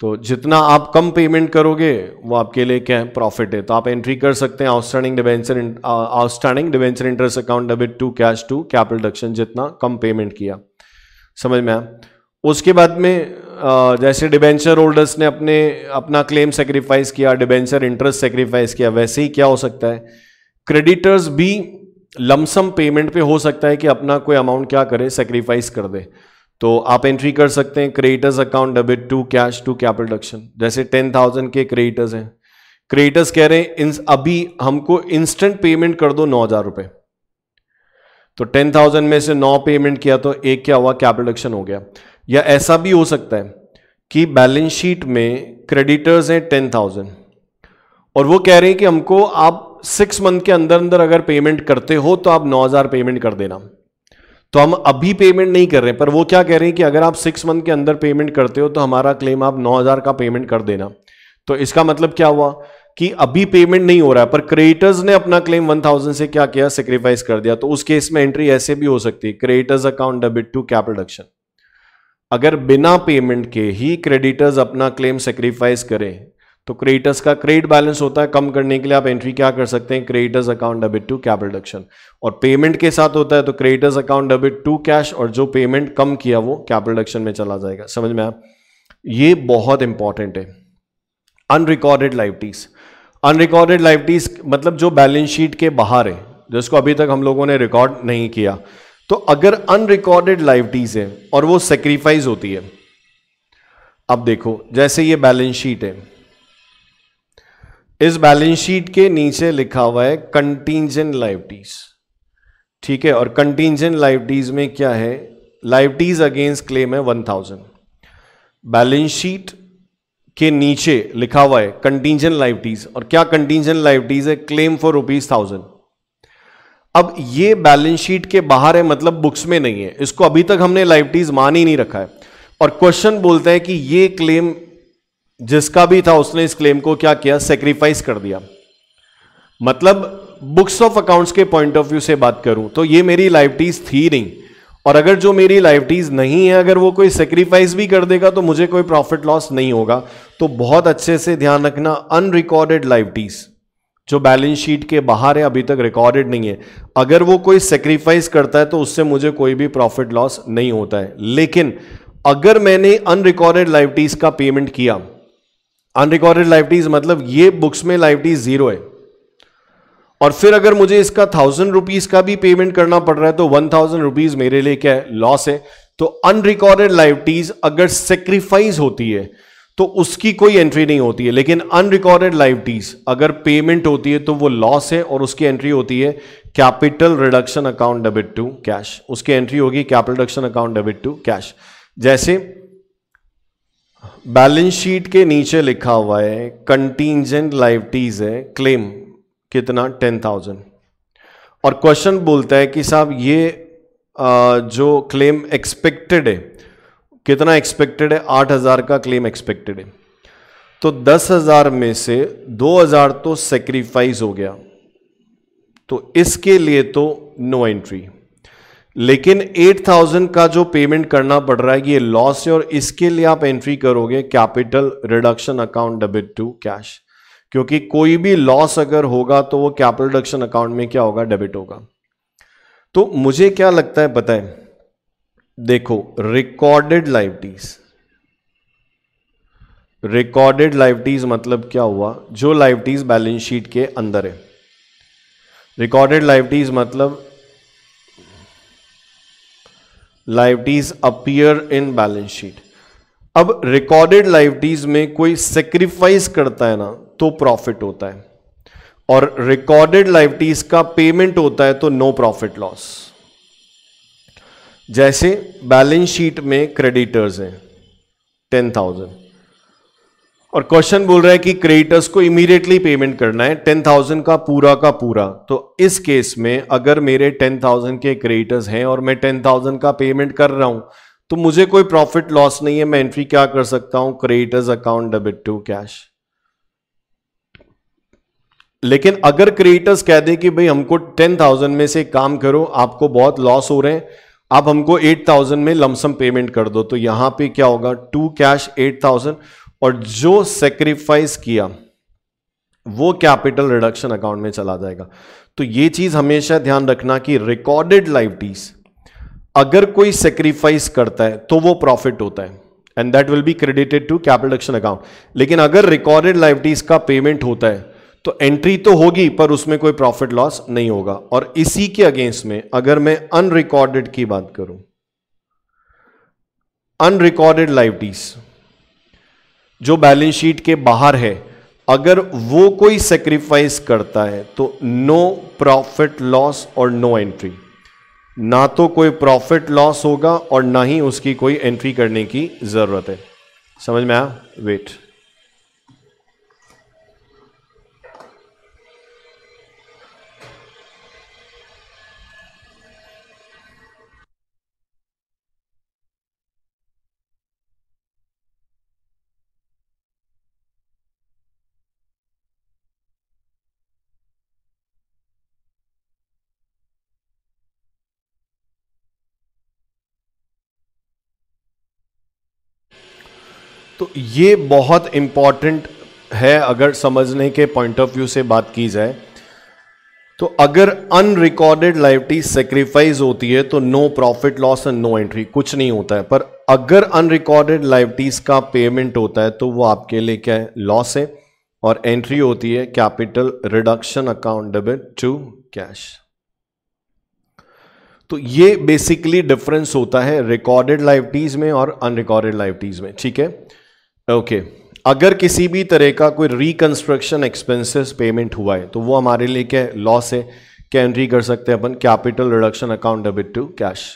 तो जितना आप कम पेमेंट करोगे वो आपके लिए क्या है प्रॉफिट है तो आप एंट्री कर सकते हैं outstanding debenture outstanding debenture interest account debit to cash to capital reduction जितना कम पेमेंट किया समझ में आया उसके बाद में जैसे डिबेंचर होल्डर्स ने अपने अपना क्लेम सेक्रीफाइस किया डिबेंचर इंटरेस्ट सेक्रीफाइस किया वैसे ही क्या हो सकता है क्रेडिटर्स भी लमसम पेमेंट पे हो सकता है कि अपना कोई अमाउंट क्या करे सेक्रीफाइस कर दे तो आप एंट्री कर सकते हैं creditors account debit to cash to capital reduction जैसे टेन थाउजेंड के क्रेडिटर्स हैं क्रेडिटर्स कह रहे हैं अभी हमको इंस्टेंट पेमेंट कर दो नौ हजार रुपये तो टेन थाउजेंड में से नौ पेमेंट किया तो एक क्या हुआ कैपिटल डिडक्शन हो गया या ऐसा भी हो सकता है कि बैलेंस शीट में क्रेडिटर्स हैं टेन थाउजेंड और वो कह रहे हैं कि हमको आप सिक्स मंथ के अंदर अंदर अगर पेमेंट करते हो तो आप नौ हज़ार पेमेंट कर देना तो हम अभी पेमेंट नहीं कर रहे पर वो क्या कह रहे हैं कि अगर आप सिक्स मंथ के अंदर पेमेंट करते हो तो हमारा क्लेम आप नौ हज़ार का पेमेंट कर देना तो इसका मतलब क्या हुआ कि अभी पेमेंट नहीं हो रहा है पर क्रिएटर्स ने अपना क्लेम 1000 से क्या किया सेक्रीफाइस कर दिया तो उस केस में एंट्री ऐसे भी हो सकती है creditors account debit to cap reduction अगर बिना पेमेंट के ही क्रेडिटर्स अपना क्लेम सेक्रीफाइस करें तो क्रेडिटर्स का क्रेडिट बैलेंस होता है कम करने के लिए आप एंट्री क्या कर सकते हैं creditors account debit to cap reduction और पेमेंट के साथ होता है तो creditors account debit to cash और जो पेमेंट कम किया वो कैप रिडक्शन में चला जाएगा समझ में आप ये बहुत इंपॉर्टेंट है अनरिकॉर्डेड लाइवटीज़ अनरिकॉर्डेड लाइबिलिटीज मतलब जो बैलेंस शीट के बाहर है जिसको अभी तक हम लोगों ने रिकॉर्ड नहीं किया तो अगर अनरिकॉर्डेड लाइबिलिटीज है और वो सेक्रीफाइस होती है अब देखो जैसे ये बैलेंस शीट है इस बैलेंस शीट के नीचे लिखा हुआ है कंटीजेंट लाइबिलिटीज ठीक है और कंटीजेंट लाइबिलिटीज में क्या है लाइबिलिटीज अगेंस्ट क्लेम है वन थाउजेंड बैलेंस शीट के नीचे लिखा हुआ है कंटीजन लाइबिलिटीज और क्या कंटीजन लाइबिलिटीज है क्लेम फॉर रुपीज थाउजेंड अब ये बैलेंस शीट के बाहर है मतलब बुक्स में नहीं है इसको अभी तक हमने लाइबिलिटीज मान ही नहीं रखा है और क्वेश्चन बोलते हैं कि ये क्लेम जिसका भी था उसने इस क्लेम को क्या किया सेक्रीफाइस कर दिया मतलब बुक्स ऑफ अकाउंट्स के पॉइंट ऑफ व्यू से बात करूं तो ये मेरी लाइबिलिटीज थी नहीं और अगर जो मेरी लाइबिलिटीज नहीं है अगर वो कोई सेक्रीफाइस भी कर देगा तो मुझे कोई प्रॉफिट लॉस नहीं होगा तो बहुत अच्छे से ध्यान रखना अनरिकॉर्डेड लाइबिलिटीज जो बैलेंस शीट के बाहर है अभी तक रिकॉर्डेड नहीं है अगर वो कोई सेक्रीफाइस करता है तो उससे मुझे कोई भी प्रॉफिट लॉस नहीं होता है लेकिन अगर मैंने अनरिकॉर्डेड लाइबिलिटीज का पेमेंट किया अनरिकॉर्डेड लाइबिलिटीज मतलब ये बुक्स में लाइबिलिटीज जीरो है और फिर अगर मुझे इसका थाउजेंड रुपीज का भी पेमेंट करना पड़ रहा है तो वन थाउजेंड रुपीज मेरे लिए क्या है लॉस है तो अनरिकॉर्डेड लाइबिलिटीज अगर सेक्रीफाइस होती है तो उसकी कोई एंट्री नहीं होती है लेकिन अनरिकॉर्डेड लाइबिलिटीज अगर पेमेंट होती है तो वो लॉस है और उसकी एंट्री होती है capital reduction account debit to cash उसकी एंट्री होगी capital reduction account debit to cash जैसे बैलेंस शीट के नीचे लिखा हुआ है कंटीजेंट लाइवटीज है क्लेम कितना टेन थाउजेंड और क्वेश्चन बोलता है कि साहब ये आ, जो क्लेम एक्सपेक्टेड है कितना एक्सपेक्टेड है आठ हज़ार का क्लेम एक्सपेक्टेड है तो दस हज़ार में से दो हज़ार तो सेक्रीफाइस हो गया तो इसके लिए तो नो एंट्री लेकिन एट थाउजेंड का जो पेमेंट करना पड़ रहा है ये लॉस है और इसके लिए आप एंट्री करोगे capital reduction account debit to cash क्योंकि कोई भी लॉस अगर होगा तो वो कैपिटल डिडक्शन अकाउंट में क्या होगा डेबिट होगा तो मुझे क्या लगता है बताए देखो रिकॉर्डेड लाइवटीज रिकॉर्डेड लाइवटीज मतलब क्या हुआ जो लाइवटीज बैलेंस शीट के अंदर है रिकॉर्डेड लाइवटीज मतलब liabilities appear in balance sheet अब रिकॉर्डेड लाइवटीज में कोई सेक्रीफाइस करता है ना तो प्रॉफिट होता है और रिकॉर्डेड लाइबिलिटीज का पेमेंट होता है तो नो प्रॉफिट लॉस जैसे बैलेंस शीट में क्रेडिटर्स हैं टेन थाउजेंड और क्वेश्चन बोल रहा है कि क्रेडिटर्स को इमीडिएटली पेमेंट करना है टेन थाउजेंड का पूरा का पूरा तो इस केस में अगर मेरे टेन थाउजेंड के क्रेडिटर्स हैं और मैं टेन थाउजेंड का पेमेंट कर रहा हूं तो मुझे कोई प्रॉफिट लॉस नहीं है मैं एंट्री क्या कर सकता हूं creditors account debit to cash लेकिन अगर क्रिएटर्स कह दें कि भाई हमको टेन थाउजेंड में से काम करो आपको बहुत लॉस हो रहे हैं आप हमको एट थाउजेंड में लमसम पेमेंट कर दो तो यहां पे क्या होगा टू कैश एट थाउजेंड और जो सेक्रीफाइस किया वो कैपिटल रिडक्शन अकाउंट में चला जाएगा तो ये चीज हमेशा ध्यान रखना कि रिकॉर्डेड टीज अगर कोई सेक्रीफाइस करता है तो वो प्रॉफिट होता है and that will be credited to capital reduction account लेकिन अगर रिकॉर्डेड टीज का पेमेंट होता है तो एंट्री तो होगी पर उसमें कोई प्रॉफिट लॉस नहीं होगा और इसी के अगेंस्ट में अगर मैं अनरिकॉर्डेड की बात करूं अनरिकॉर्डेड लाइबिलिटीज जो बैलेंस शीट के बाहर है अगर वो कोई सेक्रीफाइस करता है तो नो प्रॉफिट लॉस और नो एंट्री ना तो कोई प्रॉफिट लॉस होगा और ना ही उसकी कोई एंट्री करने की ज़रूरत है समझ में आया वेट ये बहुत इम्पॉर्टेंट है अगर समझने के पॉइंट ऑफ व्यू से बात की जाए तो अगर अनरिकॉर्डेड लाइवटी सेक्रीफाइस होती है तो no profit loss and no entry कुछ नहीं होता है पर अगर अनरिकॉर्डेड लाइवटीज का पेमेंट होता है तो वो आपके लिए क्या है लॉस है और एंट्री होती है capital reduction account debit to cash तो ये बेसिकली डिफरेंस होता है रिकॉर्डेड लाइवटीज में और अनरिकॉर्डेड लाइवटीज में ठीक है ओके okay. अगर किसी भी तरह का कोई रिकंस्ट्रक्शन एक्सपेंसेस पेमेंट हुआ है तो वो हमारे लिए क्या लॉस है क्या एंट्री कर सकते हैं अपन capital reduction account debit to cash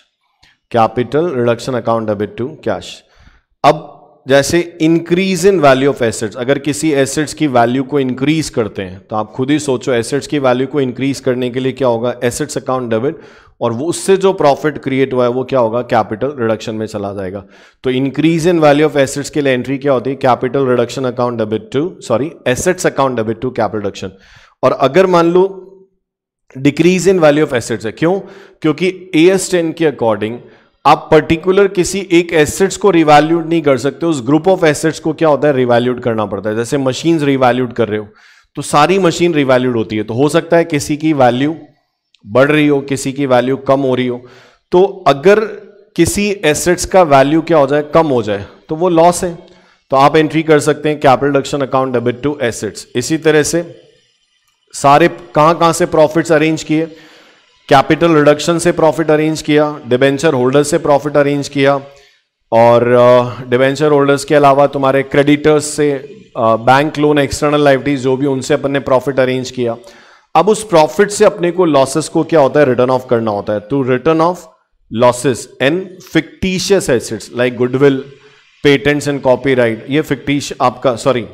capital reduction account debit to cash अब जैसे increase in value of assets अगर किसी एसेट्स की वैल्यू को इंक्रीज करते हैं तो आप खुद ही सोचो एसेट्स की वैल्यू को इंक्रीज करने के लिए क्या होगा एसेट्स अकाउंट डेबिट और वो उससे जो प्रॉफिट क्रिएट हुआ है वो क्या होगा कैपिटल रिडक्शन में चला जाएगा तो increase in value of assets के लिए एंट्री क्या होती है capital reduction account debit to sorry assets account debit to capital reduction और अगर मान लो decrease in value of assets है क्यों क्योंकि ए एस टेन के अकॉर्डिंग आप पर्टिकुलर किसी एक एसेट्स को रिवैल्यूड नहीं कर सकते उस ग्रुप ऑफ एसेट्स को क्या होता है रिवैल्यूड करना पड़ता है जैसे मशीन रिवैल्यूड कर रहे हो तो सारी मशीन रिवैल्यूड होती है तो हो सकता है किसी की वैल्यू बढ़ रही हो किसी की वैल्यू कम हो रही हो तो अगर किसी एसेट्स का वैल्यू क्या हो जाए कम हो जाए तो वो लॉस है तो आप एंट्री कर सकते हैं capital reduction account debit to assets इसी तरह से सारे कहां कहां से प्रॉफिट्स अरेंज किए कैपिटल रिडक्शन से प्रॉफिट अरेंज किया डिबेंचर होल्डर से प्रॉफिट अरेंज किया और डिबेंचर होल्डर्स के अलावा तुम्हारे क्रेडिटर्स से बैंक लोन एक्सटर्नल लाइबिलिटीज जो भी उनसे अपन ने प्रॉफिट अरेंज किया अब उस प्रॉफिट से अपने को लॉसेस को क्या होता है रिटर्न ऑफ करना होता है तो written off losses and fictitious assets like goodwill patents and copyright ये फिक्टिश आपका sorry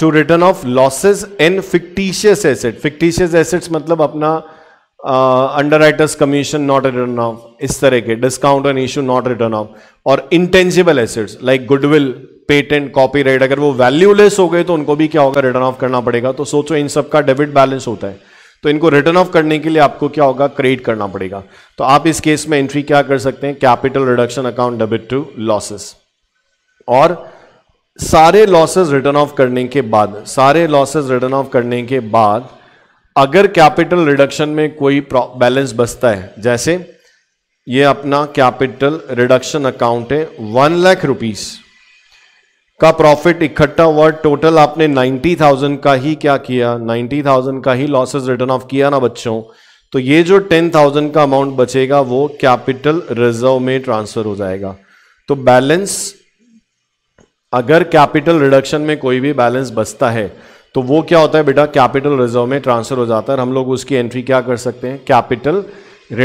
to written off losses and fictitious asset fictitious assets मतलब अपना underwriters commission not written off इस तरह के discount and issue not written off और intangible assets like goodwill patent copyright अगर वो वैल्यूलेस हो गए तो उनको भी क्या होगा रिटर्न ऑफ करना पड़ेगा तो सोचो इन सब का डेबिट बैलेंस होता है तो इनको रिटर्न ऑफ करने के लिए आपको क्या होगा क्रेडिट करना पड़ेगा तो आप इस केस में एंट्री क्या कर सकते हैं capital reduction account debit to losses और सारे लॉसेस रिटर्न ऑफ करने के बाद सारे लॉसेस रिटर्न ऑफ करने के बाद अगर कैपिटल रिडक्शन में कोई बैलेंस बचता है जैसे ये अपना कैपिटल रिडक्शन अकाउंट है वन लाख रुपीज़ का प्रॉफिट इकट्ठा हुआ टोटल आपने 90,000 का ही क्या किया 90,000 का ही लॉसेस रिटर्न ऑफ किया ना बच्चों तो ये जो 10,000 का अमाउंट बचेगा वो कैपिटल रिजर्व में ट्रांसफर हो जाएगा तो बैलेंस अगर कैपिटल रिडक्शन में कोई भी बैलेंस बचता है तो वो क्या होता है बेटा कैपिटल रिजर्व में ट्रांसफर हो जाता है हम लोग उसकी एंट्री क्या कर सकते हैं capital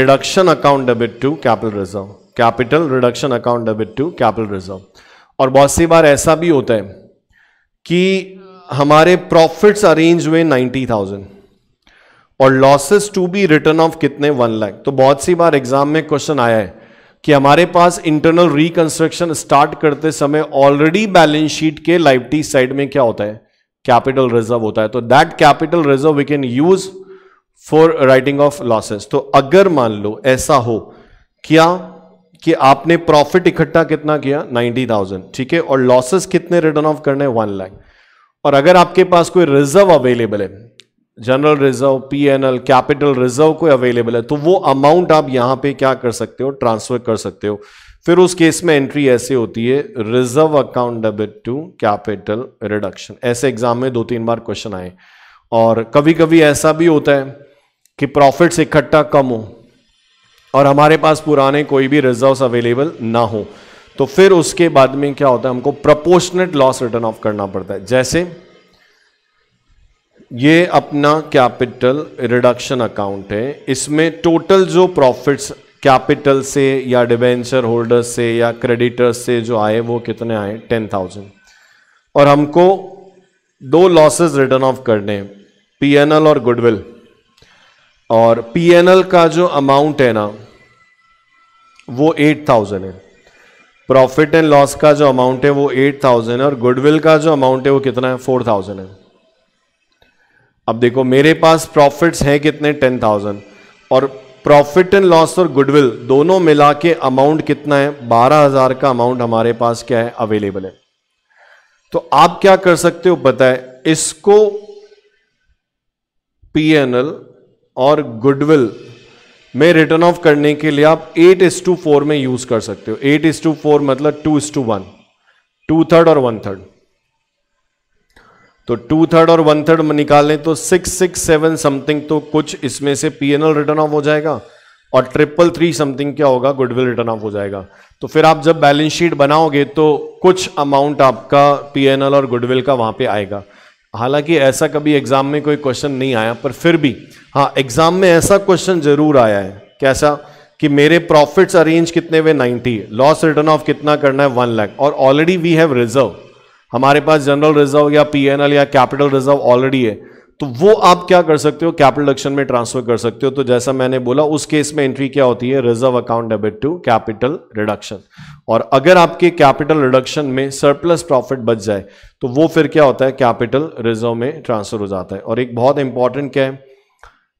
reduction account debit to capital reserve capital reduction account debit to capital reserve और बहुत सी बार ऐसा भी होता है कि हमारे प्रॉफिट्स अरेंज हुए नाइन्टी थाउजेंड और losses to be written off कितने वन लाख तो बहुत सी बार एग्जाम में क्वेश्चन आया है कि हमारे पास इंटरनल रिकंस्ट्रक्शन स्टार्ट करते समय ऑलरेडी बैलेंस शीट के लाइवटी साइड में क्या होता है कैपिटल रिजर्व होता है तो that capital reserve we can use for writing off losses तो अगर मान लो ऐसा हो क्या कि आपने प्रॉफिट इकट्ठा कितना किया नाइनटी थाउजेंड ठीक है और लॉसेस कितने रिटर्न ऑफ करने वन लाख और अगर आपके पास कोई रिजर्व अवेलेबल है general reserve PNL capital reserve कोई अवेलेबल है तो वो अमाउंट आप यहां पे क्या कर सकते हो ट्रांसफर कर सकते हो फिर उस केस में एंट्री ऐसे होती है reserve account debit to capital reduction ऐसे एग्जाम में दो तीन बार क्वेश्चन आए और कभी कभी ऐसा भी होता है कि प्रॉफिट्स इकट्ठा कम हो और हमारे पास पुराने कोई भी रिजर्व अवेलेबल ना हो तो फिर उसके बाद में क्या होता है हमको प्रपोर्शनेट लॉस रिटर्न ऑफ करना पड़ता है जैसे ये अपना कैपिटल रिडक्शन अकाउंट है इसमें टोटल जो प्रॉफिट्स कैपिटल से या डिबेंचर होल्डर्स से या क्रेडिटर्स से जो आए वो कितने आए टेन थाउजेंड और हमको दो लॉसेस रिटर्न ऑफ करने हैं पीएनएल और गुडविल और पीएनएल का जो अमाउंट है ना वो एट थाउजेंड है प्रॉफिट एंड लॉस का जो अमाउंट है वो एट थाउजेंड है और गुडविल का जो अमाउंट है वो कितना है फोर थाउजेंड है अब देखो मेरे पास प्रॉफिट्स हैं कितने टेन थाउजेंड और प्रॉफिट एंड लॉस और गुडविल दोनों मिला के अमाउंट कितना है बारह हजार का अमाउंट हमारे पास क्या है अवेलेबल है तो आप क्या कर सकते हो इसको पी इसको पीएनएल और गुडविल में रिटर्न ऑफ करने के लिए आप एट इज टू फोर में यूज कर सकते हो एट इज टू फोर मतलब two is to one two third और वन थर्ड तो टू थर्ड और वन थर्ड निकालें तो सिक्स सिक्स सेवन समथिंग तो कुछ इसमें से पीएनएल रिटर्न ऑफ हो जाएगा और ट्रिपल थ्री समथिंग क्या होगा गुडविल रिटर्न ऑफ हो जाएगा तो फिर आप जब बैलेंस शीट बनाओगे तो कुछ अमाउंट आपका पीएनएल और गुडविल का वहां पे आएगा हालांकि ऐसा कभी एग्जाम में कोई क्वेश्चन नहीं आया पर फिर भी हाँ एग्जाम में ऐसा क्वेश्चन जरूर आया है कैसा कि मेरे प्रॉफिट्स अरेंज कितने हुए 90 लॉस रिटर्न ऑफ कितना करना है वन लैख और ऑलरेडी वी हैव रिजर्व हमारे पास जनरल रिजर्व या पीएनएल या कैपिटल रिजर्व ऑलरेडी है तो वो आप क्या कर सकते हो कैपिटल रिडक्शन में ट्रांसफर कर सकते हो तो जैसा मैंने बोला उस केस में एंट्री क्या होती है reserve account debit to capital reduction और अगर आपके कैपिटल रिडक्शन में सरप्लस प्रॉफिट बच जाए तो वो फिर क्या होता है कैपिटल रिजर्व में ट्रांसफर हो जाता है और एक बहुत इंपॉर्टेंट क्या है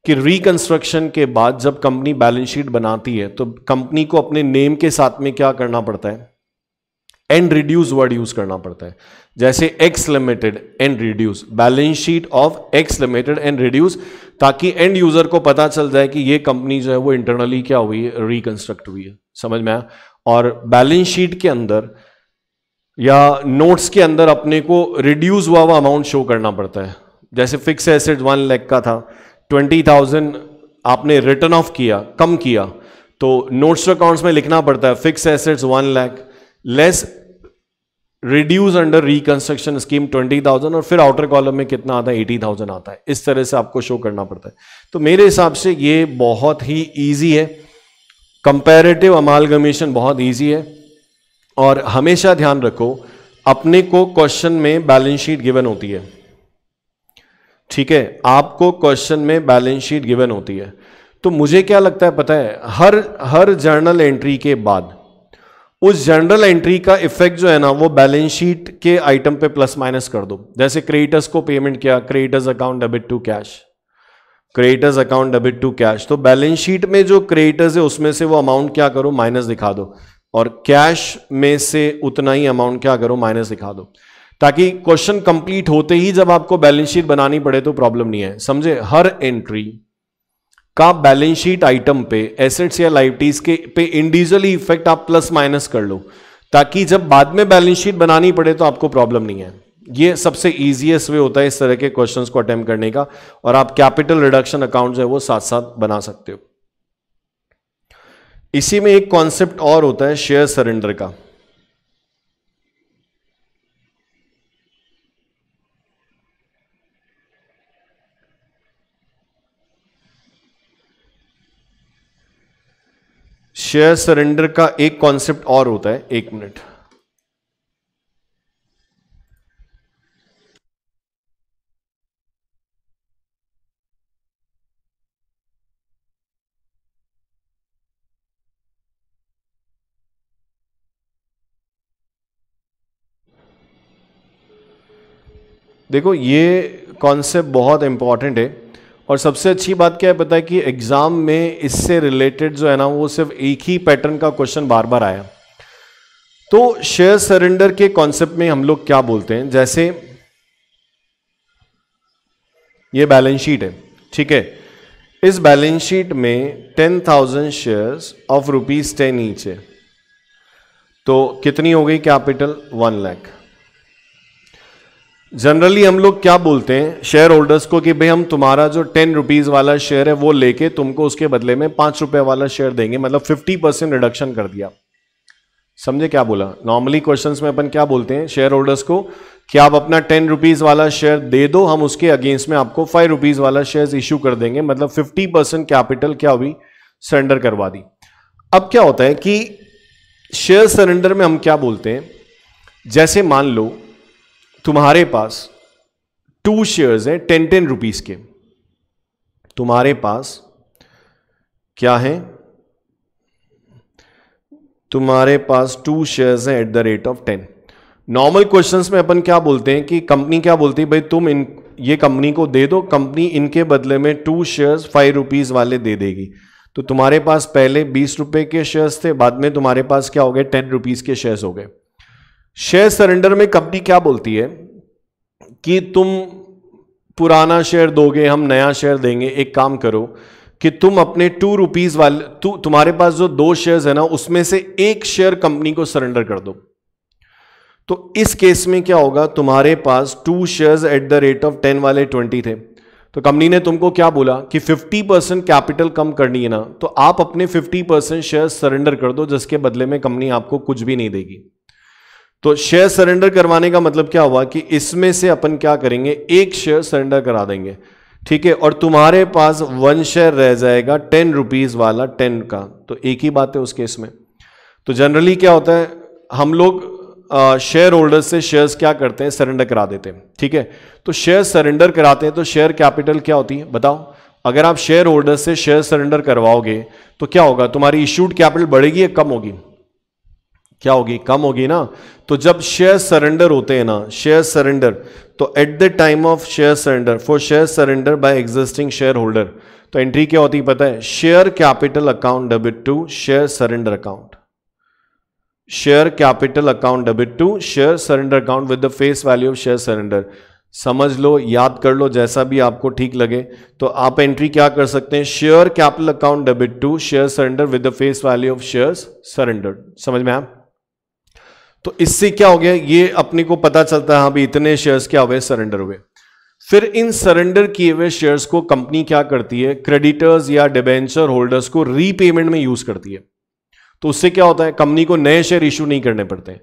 कि रिकंस्ट्रक्शन के बाद जब कंपनी बैलेंस शीट बनाती है तो कंपनी को अपने नेम के साथ में क्या करना पड़ता है एंड रिड्यूस वर्ड यूज करना पड़ता है जैसे X limited and reduce balance sheet of X limited and reduce ताकि एंड यूजर को पता चल जाए कि ये कंपनी जो है वो इंटरनली क्या हुई है रिकंस्ट्रक्ट हुई है समझ में आया और बैलेंस शीट के अंदर या नोट्स के अंदर अपने को रिड्यूस हुआ हुआ अमाउंट शो करना पड़ता है जैसे फिक्स एसेट वन लैख का था ट्वेंटी थाउजेंड आपने रिटर्न ऑफ किया कम किया तो नोट्स अकाउंट्स में लिखना पड़ता है fixed assets one lakh less reduced under reconstruction scheme twenty thousand और फिर आउटर कॉलम में कितना आता है एटी थाउजेंड आता है इस तरह से आपको शो करना पड़ता है तो मेरे हिसाब से ये बहुत ही ईजी है कंपेरेटिव अमालगमेशन बहुत ईजी है और हमेशा ध्यान रखो अपने को क्वेश्चन में बैलेंस शीट गिवन होती है ठीक है आपको क्वेश्चन में बैलेंस शीट गिवन होती है तो मुझे क्या लगता है पता है हर हर जर्नल एंट्री के बाद उस जनरल एंट्री का इफेक्ट जो है ना वो बैलेंस शीट के आइटम पे प्लस माइनस कर दो जैसे क्रेडिटर्स को पेमेंट किया creditors account debit to cash creditors account debit to cash तो बैलेंस शीट में जो क्रेडिटर्स है उसमें से वो अमाउंट क्या करो माइनस दिखा दो और कैश में से उतना ही अमाउंट क्या करो माइनस दिखा दो ताकि क्वेश्चन कंप्लीट होते ही जब आपको बैलेंस शीट बनानी पड़े तो प्रॉब्लम नहीं है समझे हर एंट्री का बैलेंस शीट आइटम पे एसेट्स या लाइबिलिटीज के पे इंडिविजुअली इफेक्ट आप प्लस माइनस कर लो ताकि जब बाद में बैलेंस शीट बनानी पड़े तो आपको प्रॉब्लम नहीं है ये सबसे ईजिएस्ट वे होता है इस तरह के क्वेश्चंस को अटेम्प्ट करने का और आप कैपिटल रिडक्शन अकाउंट जो है वो साथ साथ बना सकते हो इसी में एक कॉन्सेप्ट और होता है शेयर सरेंडर का शेयर सरेंडर का एक कॉन्सेप्ट और होता है एक मिनट देखो ये कॉन्सेप्ट बहुत इंपॉर्टेंट है और सबसे अच्छी बात क्या है पता है कि एग्ज़ाम में इससे रिलेटेड जो है ना वो सिर्फ एक ही पैटर्न का क्वेश्चन बार बार आया तो शेयर सरेंडर के कॉन्सेप्ट में हम लोग क्या बोलते हैं जैसे ये बैलेंस शीट है ठीक है इस बैलेंस शीट में ten thousand shares of rupees ten each है तो कितनी हो गई कैपिटल वन लैख जनरली हम लोग क्या बोलते हैं शेयर होल्डर्स को कि भाई हम तुम्हारा जो टेन रुपीज़ वाला शेयर है वो लेके तुमको उसके बदले में पांच रुपए वाला शेयर देंगे मतलब फिफ्टी परसेंट रिडक्शन कर दिया समझे क्या बोला नॉर्मली क्वेश्चन में अपन क्या बोलते हैं शेयर होल्डर्स को कि आप अपना टेन रुपीज़ वाला शेयर दे दो हम उसके अगेंस्ट में आपको फाइव रुपीज़ वाला शेयर इश्यू कर देंगे मतलब फिफ्टी परसेंट कैपिटल क्या हुई सरेंडर करवा दी अब क्या होता है कि शेयर सरेंडर में हम क्या बोलते हैं जैसे मान लो तुम्हारे पास टू शेयर्स हैं टेन टेन रुपीज के तुम्हारे पास क्या है तुम्हारे पास टू शेयर्स हैं at the rate of ten normal questions में अपन क्या बोलते हैं कि कंपनी क्या बोलती है भाई तुम इन ये कंपनी को दे दो कंपनी इनके बदले में टू शेयर्स फाइव रुपीज़ वाले दे देगी तो तुम्हारे पास पहले बीस रुपए के शेयर्स थे बाद में तुम्हारे पास क्या हो गए टेन रुपीज़ के शेयर्स हो गए शेयर सरेंडर में कंपनी क्या बोलती है कि तुम पुराना शेयर दोगे हम नया शेयर देंगे एक काम करो कि तुम अपने टू रुपीज वाले तु, तुम्हारे पास जो दो शेयर्स है ना उसमें से एक शेयर कंपनी को सरेंडर कर दो तो इस केस में क्या होगा तुम्हारे पास two shares at the rate of ten वाले ट्वेंटी थे तो कंपनी ने तुमको क्या बोला कि फिफ्टी परसेंट कैपिटल कम करनी है ना तो आप अपने फिफ्टी परसेंट शेयर सरेंडर कर दो जिसके बदले में कंपनी आपको कुछ भी नहीं देगी तो शेयर सरेंडर करवाने का मतलब क्या हुआ कि इसमें से अपन क्या करेंगे एक शेयर सरेंडर करा देंगे ठीक है और तुम्हारे पास वन शेयर रह जाएगा टेन रुपीज़ वाला टेन का तो एक ही बात है उस केस में तो जनरली क्या होता है हम लोग शेयर होल्डर्स से शेयर्स क्या करते हैं सरेंडर करा देते हैं ठीक है तो शेयर सरेंडर कराते हैं तो शेयर कैपिटल क्या होती है बताओ अगर आप शेयर होल्डर्स से शेयर सरेंडर करवाओगे तो क्या होगा तुम्हारी इश्यूड कैपिटल बढ़ेगी या कम होगी क्या होगी कम होगी ना तो जब शेयर सरेंडर होते हैं ना शेयर सरेंडर तो at the time of share surrender for share surrender by existing share holder तो एंट्री क्या होती है पता है share capital account debit to share surrender account share capital account debit to share surrender account with the face value of share surrender समझ लो याद कर लो जैसा भी आपको ठीक लगे तो आप एंट्री क्या कर सकते हैं share capital account debit to share surrender with the face value of share surrender समझ में आप तो इससे क्या हो गया ये अपने को पता चलता है हाँ भाई इतने शेयर्स क्या हुए सरेंडर हुए फिर इन सरेंडर किए हुए शेयर्स को कंपनी क्या करती है क्रेडिटर्स या डिबेंचर होल्डर्स को रीपेमेंट में यूज करती है तो उससे क्या होता है कंपनी को नए शेयर इश्यू नहीं करने पड़ते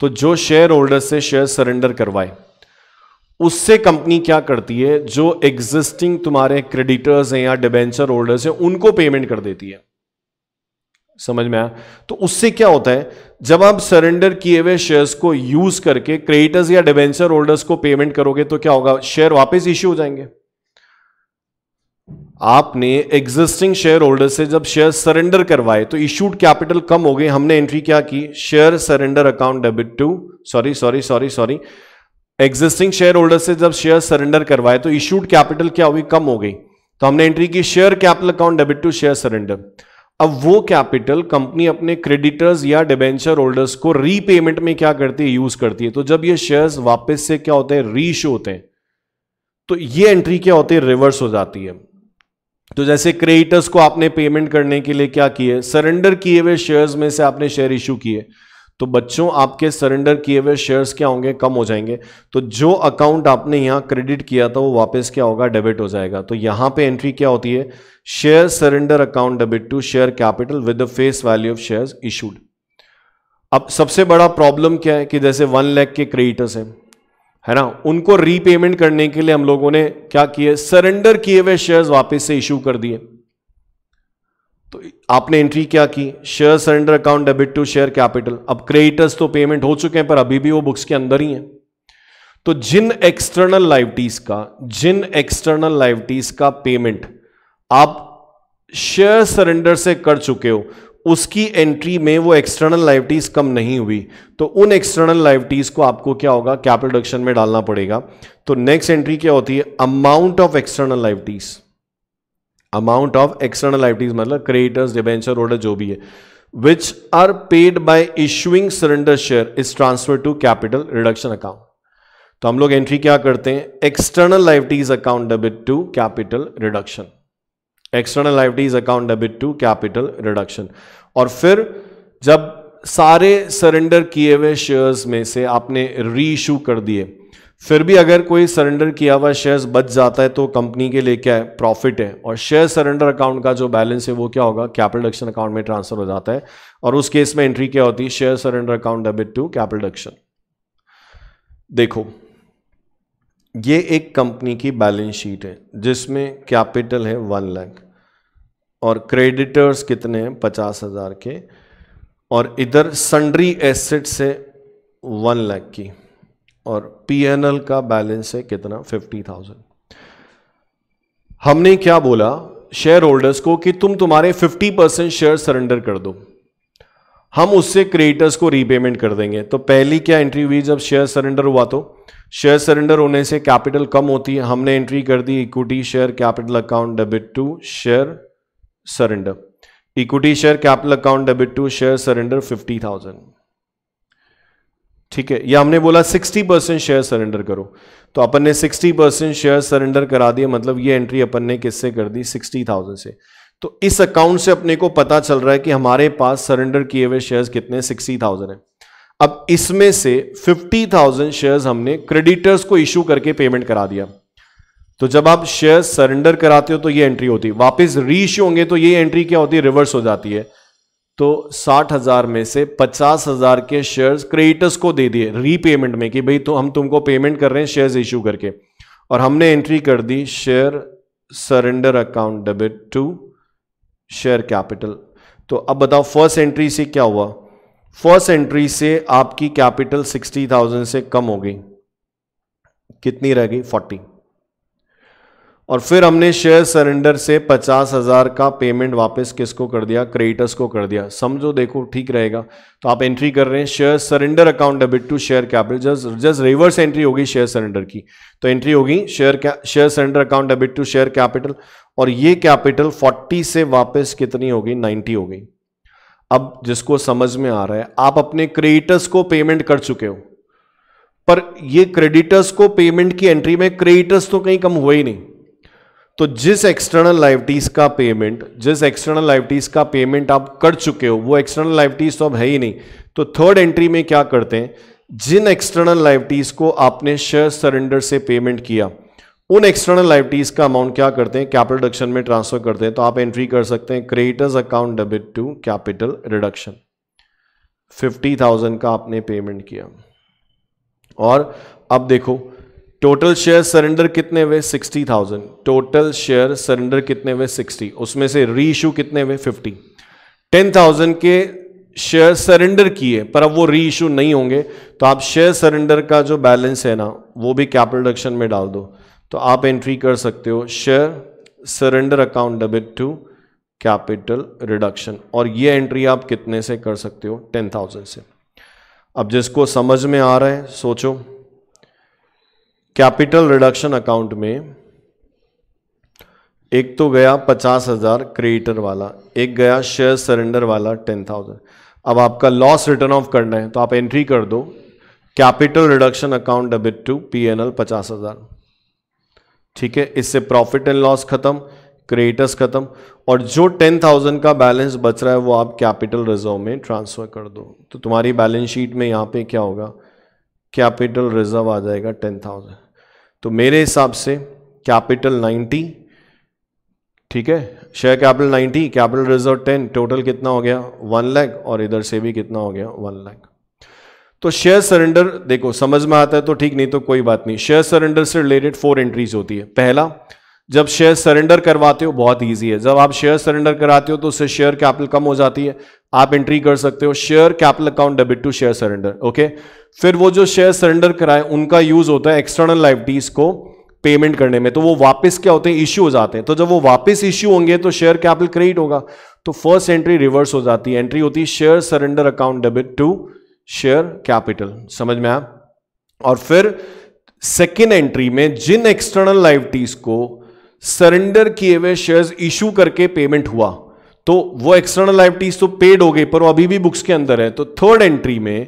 तो जो शेयर होल्डर्स से शेयर सरेंडर करवाए उससे कंपनी क्या करती है जो एग्जिस्टिंग तुम्हारे क्रेडिटर्स हैं या डिबेंचर होल्डर्स हैं उनको पेमेंट कर देती है समझ में आया तो उससे क्या होता है जब आप सरेंडर किए हुए शेयर्स को यूज करके क्रेडिटर्स या डिवेंचर होल्डर्स को पेमेंट करोगे तो क्या होगा शेयर वापस इश्यू हो जाएंगे आपने एग्जिस्टिंग शेयर होल्डर से जब शेयर सरेंडर करवाए तो इश्यूड कैपिटल कम हो गए हमने एंट्री क्या की share surrender account debit to sorry sorry sorry sorry existing share holder से जब शेयर सरेंडर करवाए तो इश्यूड कैपिटल क्या हुई कम हो गई तो हमने एंट्री की share capital account debit to share surrender अब वो कैपिटल कंपनी अपने क्रेडिटर्स या डिबेंचर होल्डर्स को रीपेमेंट में क्या करती है यूज करती है तो जब ये शेयर्स वापस से क्या होते हैं रीश होते हैं तो ये एंट्री क्या होती है रिवर्स हो जाती है तो जैसे क्रेडिटर्स को आपने पेमेंट करने के लिए क्या किए सरेंडर किए हुए शेयर्स में से आपने शेयर इशू किए तो बच्चों आपके सरेंडर किए हुए शेयर्स क्या होंगे कम हो जाएंगे तो जो अकाउंट आपने यहां क्रेडिट किया था वो वापस क्या होगा डेबिट हो जाएगा तो यहां पे एंट्री क्या होती है share surrender account debit to share capital with the face value of shares issued अब सबसे बड़ा प्रॉब्लम क्या है कि जैसे वन लैख के क्रेडिटर्स है, है ना उनको रीपेमेंट करने के लिए हम लोगों ने क्या किए सरेंडर किए हुए शेयर्स वापिस से इशू कर दिए तो आपने एंट्री क्या की share surrender account debit to share capital अब क्रेडिटर्स तो पेमेंट हो चुके हैं पर अभी भी वो बुक्स के अंदर ही हैं तो जिन एक्सटर्नल लाइबिलिटीज का जिन एक्सटर्नल लाइविटीज का पेमेंट आप शेयर सरेंडर से कर चुके हो उसकी एंट्री में वो एक्सटर्नल लाइविटीज कम नहीं हुई तो उन एक्सटर्नल लाइविटीज को आपको क्या होगा कैपिटल डक्शन में डालना पड़ेगा तो नेक्स्ट एंट्री क्या होती है amount of external liabilities amount of external liabilities मतलब क्रेडिटर्स डिबेंचर होल्डर जो भी है which are paid by issuing surrender share is transfer to capital reduction account तो हम लोग एंट्री क्या करते हैं external liabilities account debit to capital reduction external liabilities account debit to capital reduction और फिर जब सारे सरेंडर किए हुए शेयर्स में से आपने री कर दिए फिर भी अगर कोई सरेंडर किया हुआ शेयर्स बच जाता है तो कंपनी के लिए क्या है प्रॉफिट है और शेयर सरेंडर अकाउंट का जो बैलेंस है वो क्या होगा कैपिटल डक्शन अकाउंट में ट्रांसफर हो जाता है और उस केस में एंट्री क्या होती है share surrender account debit to capital reduction देखो ये एक कंपनी की बैलेंस शीट है जिसमें कैपिटल है वन लैख और क्रेडिटर्स कितने हैं पचास हज़ार के और इधर सन्ड्री एसेट्स है वन लैख की और पीएनएल का बैलेंस है कितना फिफ्टी थाउजेंड हमने क्या बोला शेयर होल्डर्स को कि तुम तुम्हारे फिफ्टी परसेंट शेयर सरेंडर कर दो हम उससे क्रिएटर्स को रीपेमेंट कर देंगे तो पहली क्या एंट्री हुई जब शेयर सरेंडर हुआ तो शेयर सरेंडर होने से कैपिटल कम होती है हमने एंट्री कर दी equity share capital account debit to share surrender equity share capital account debit to share surrender fifty thousand ठीक है या हमने बोला 60 परसेंट शेयर सरेंडर करो तो अपन ने 60 परसेंट शेयर सरेंडर करा दिया मतलब ये एंट्री अपन ने किससे कर दी 60,000 से तो इस अकाउंट से अपने को पता चल रहा है कि हमारे पास सरेंडर किए हुए शेयर्स कितने 60,000 है अब इसमें से 50,000 शेयर्स हमने क्रेडिटर्स को इश्यू करके पेमेंट करा दिया तो जब आप शेयर सरेंडर कराते हो तो ये एंट्री होती है वापस रीइश्यू होंगे तो ये एंट्री क्या होती है रिवर्स हो जाती है तो साठ हजार में से पचास हजार के शेयर्स क्रेडिटर्स को दे दिए रीपेमेंट में कि भाई तो हम तुमको पेमेंट कर रहे हैं शेयर्स इशू करके और हमने एंट्री कर दी share surrender account debit to share capital तो अब बताओ फर्स्ट एंट्री से क्या हुआ फर्स्ट एंट्री से आपकी कैपिटल सिक्सटी थाउजेंड से कम हो गई कितनी रह गई फोर्टी और फिर हमने शेयर सरेंडर से पचास हज़ार का पेमेंट वापस किसको कर दिया क्रेडिटर्स को कर दिया समझो देखो ठीक रहेगा तो आप एंट्री कर रहे हैं share surrender account debit to share capital just just reverse entry होगी शेयर सरेंडर की तो एंट्री होगी share share surrender account debit to share capital और ये कैपिटल फोर्टी से वापस कितनी होगी नाइन्टी हो गई अब जिसको समझ में आ रहा है आप अपने क्रेडिटर्स को पेमेंट कर चुके हो पर ये क्रेडिटर्स को पेमेंट की एंट्री में क्रेडिटर्स तो कहीं कम हुए ही नहीं तो जिस एक्सटर्नल लाइविटीज का पेमेंट जिस एक्सटर्नल लाइविटीज का पेमेंट आप कर चुके हो वो एक्सटर्नल लाइबिलिटीज तो अब है ही नहीं तो थर्ड एंट्री में क्या करते हैं जिन एक्सटर्नल लाइविटीज को आपने शेयर सरेंडर से पेमेंट किया उन एक्सटर्नल लाइविटीज का अमाउंट क्या करते हैं कैपिटल रिडक्शन में ट्रांसफर करते हैं तो आप एंट्री कर सकते हैं creditors account debit to capital reduction fifty thousand का आपने पेमेंट किया और अब देखो टोटल शेयर सरेंडर कितने हुए sixty thousand total share surrender कितने हुए सिक्सटी उसमें से री इशू कितने हुए फिफ्टी टेन थाउजेंड के शेयर सरेंडर किए पर अब वो री इशू नहीं होंगे तो आप शेयर सरेंडर का जो बैलेंस है ना वो भी कैपिटल रिडक्शन में डाल दो तो आप एंट्री कर सकते हो share surrender account debit to capital reduction और ये एंट्री आप कितने से कर सकते हो टेन थाउजेंड से अब जिसको समझ में आ रहा है सोचो कैपिटल रिडक्शन अकाउंट में एक तो गया पचास हजार क्रिएटर वाला एक गया शेयर सरेंडर वाला टेन थाउजेंड अब आपका लॉस रिटर्न ऑफ करना है तो आप एंट्री कर दो capital reduction account debit to P N L पचास हजार ठीक है इससे प्रॉफिट एंड लॉस खत्म क्रिएटर्स खत्म और जो टेन थाउजेंड का बैलेंस बच रहा है वो आप कैपिटल रिजर्व में ट्रांसफर कर दो तो तुम्हारी बैलेंस शीट में यहाँ पे क्या होगा कैपिटल रिजर्व आ जाएगा टेन थाउजेंड तो मेरे हिसाब से कैपिटल 90 ठीक है share capital 90 capital reserve 10 total कितना हो गया वन लैख और इधर से भी कितना हो गया 1 लाख तो शेयर सरेंडर देखो समझ में आता है तो ठीक नहीं तो कोई बात नहीं शेयर सरेंडर से रिलेटेड फोर एंट्रीज होती है पहला जब शेयर सरेंडर करवाते हो बहुत ईजी है जब आप शेयर सरेंडर कराते हो तो उससे शेयर कैपिटल कम हो जाती है आप एंट्री कर सकते हो share capital account debit to share surrender okay फिर वो जो शेयर सरेंडर कराए उनका यूज होता है एक्सटर्नल लाइबिलिटीज को पेमेंट करने में तो वो वापस क्या होते हैं इश्यू हो जाते हैं तो जब वो वापस इश्यू होंगे तो शेयर कैपिटल क्रेडिट होगा तो फर्स्ट एंट्री रिवर्स हो जाती है एंट्री होती है share surrender account debit to share capital समझ में आया और फिर सेकेंड एंट्री में जिन एक्सटर्नल लाइबिलिटीज को सरेंडर किए हुए शेयर इश्यू करके पेमेंट हुआ तो वो एक्सटर्नल लाइबिलिटीज तो पेड हो गई पर वो अभी भी बुक्स के अंदर है तो थर्ड एंट्री में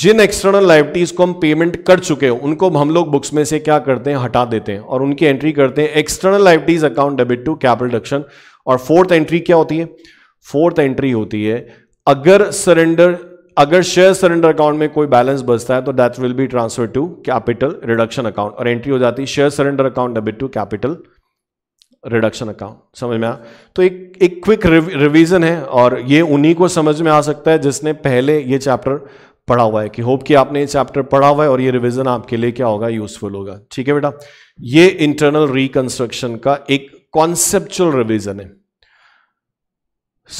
जिन एक्सटर्नल लाइबिलिटीज को हम पेमेंट कर चुके हैं उनको हम लोग बुक्स में से क्या करते हैं हटा देते हैं और उनकी एंट्री करते हैं external liabilities account debit to capital reduction और फोर्थ एंट्री क्या होती है फोर्थ एंट्री होती है अगर सरेंडर अगर शेयर सरेंडर अकाउंट में कोई बैलेंस बचता है तो that will be transfer to capital reduction account और एंट्री हो जाती है share surrender account debit to capital reduction account समझ में आया तो एक एक क्विक रिवीजन है और ये उन्हीं को समझ में आ सकता है जिसने पहले ये चैप्टर पढ़ा हुआ है कि होप कि आपने ये चैप्टर पढ़ा हुआ है और ये रिवीजन आपके लिए क्या होगा यूजफुल होगा ठीक है बेटा ये इंटरनल रिकंस्ट्रक्शन का एक कॉन्सेप्चुअल रिवीजन है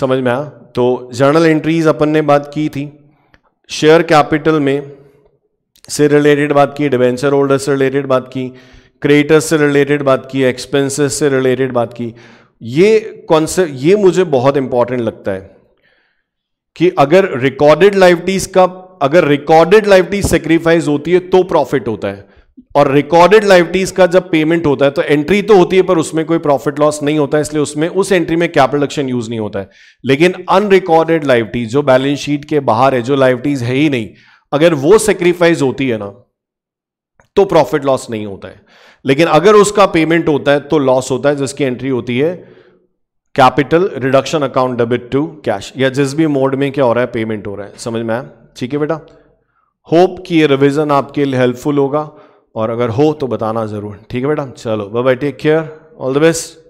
समझ में आया तो जर्नल एंट्रीज अपन ने बात की थी शेयर कैपिटल में से रिलेटेड बात की डिवेंचर होल्डर से रिलेटेड बात की क्रिएटर से रिलेटेड बात की एक्सपेंसेस से रिलेटेड बात की ये कॉन्सेप्ट ये मुझे बहुत इंपॉर्टेंट लगता है कि अगर रिकॉर्डेड लाइवटीज का अगर रिकॉर्डेड लाइवटीज सेक्रीफाइस होती है तो प्रॉफिट होता है और रिकॉर्डेड लाइवटीज का जब पेमेंट होता है तो एंट्री तो होती है पर उसमें कोई प्रॉफिट लॉस नहीं होता है इसलिए उसमें उस एंट्री में कैपिटल एक्शन यूज नहीं होता है लेकिन अनरिकॉर्डेड लाइवटीज जो बैलेंस शीट के बाहर है जो लाइबिलिटीज है ही नहीं अगर वो सेक्रीफाइस होती है ना तो प्रॉफिट लॉस नहीं होता है लेकिन अगर उसका पेमेंट होता है तो लॉस होता है जिसकी एंट्री होती है capital reduction account debit to cash या जिस भी मोड में क्या हो रहा है पेमेंट हो रहा है समझ में आया ठीक है बेटा होप कि ये रिविज़न आपके लिए हेल्पफुल होगा और अगर हो तो बताना ज़रूर ठीक है बेटा चलो bye take care all the best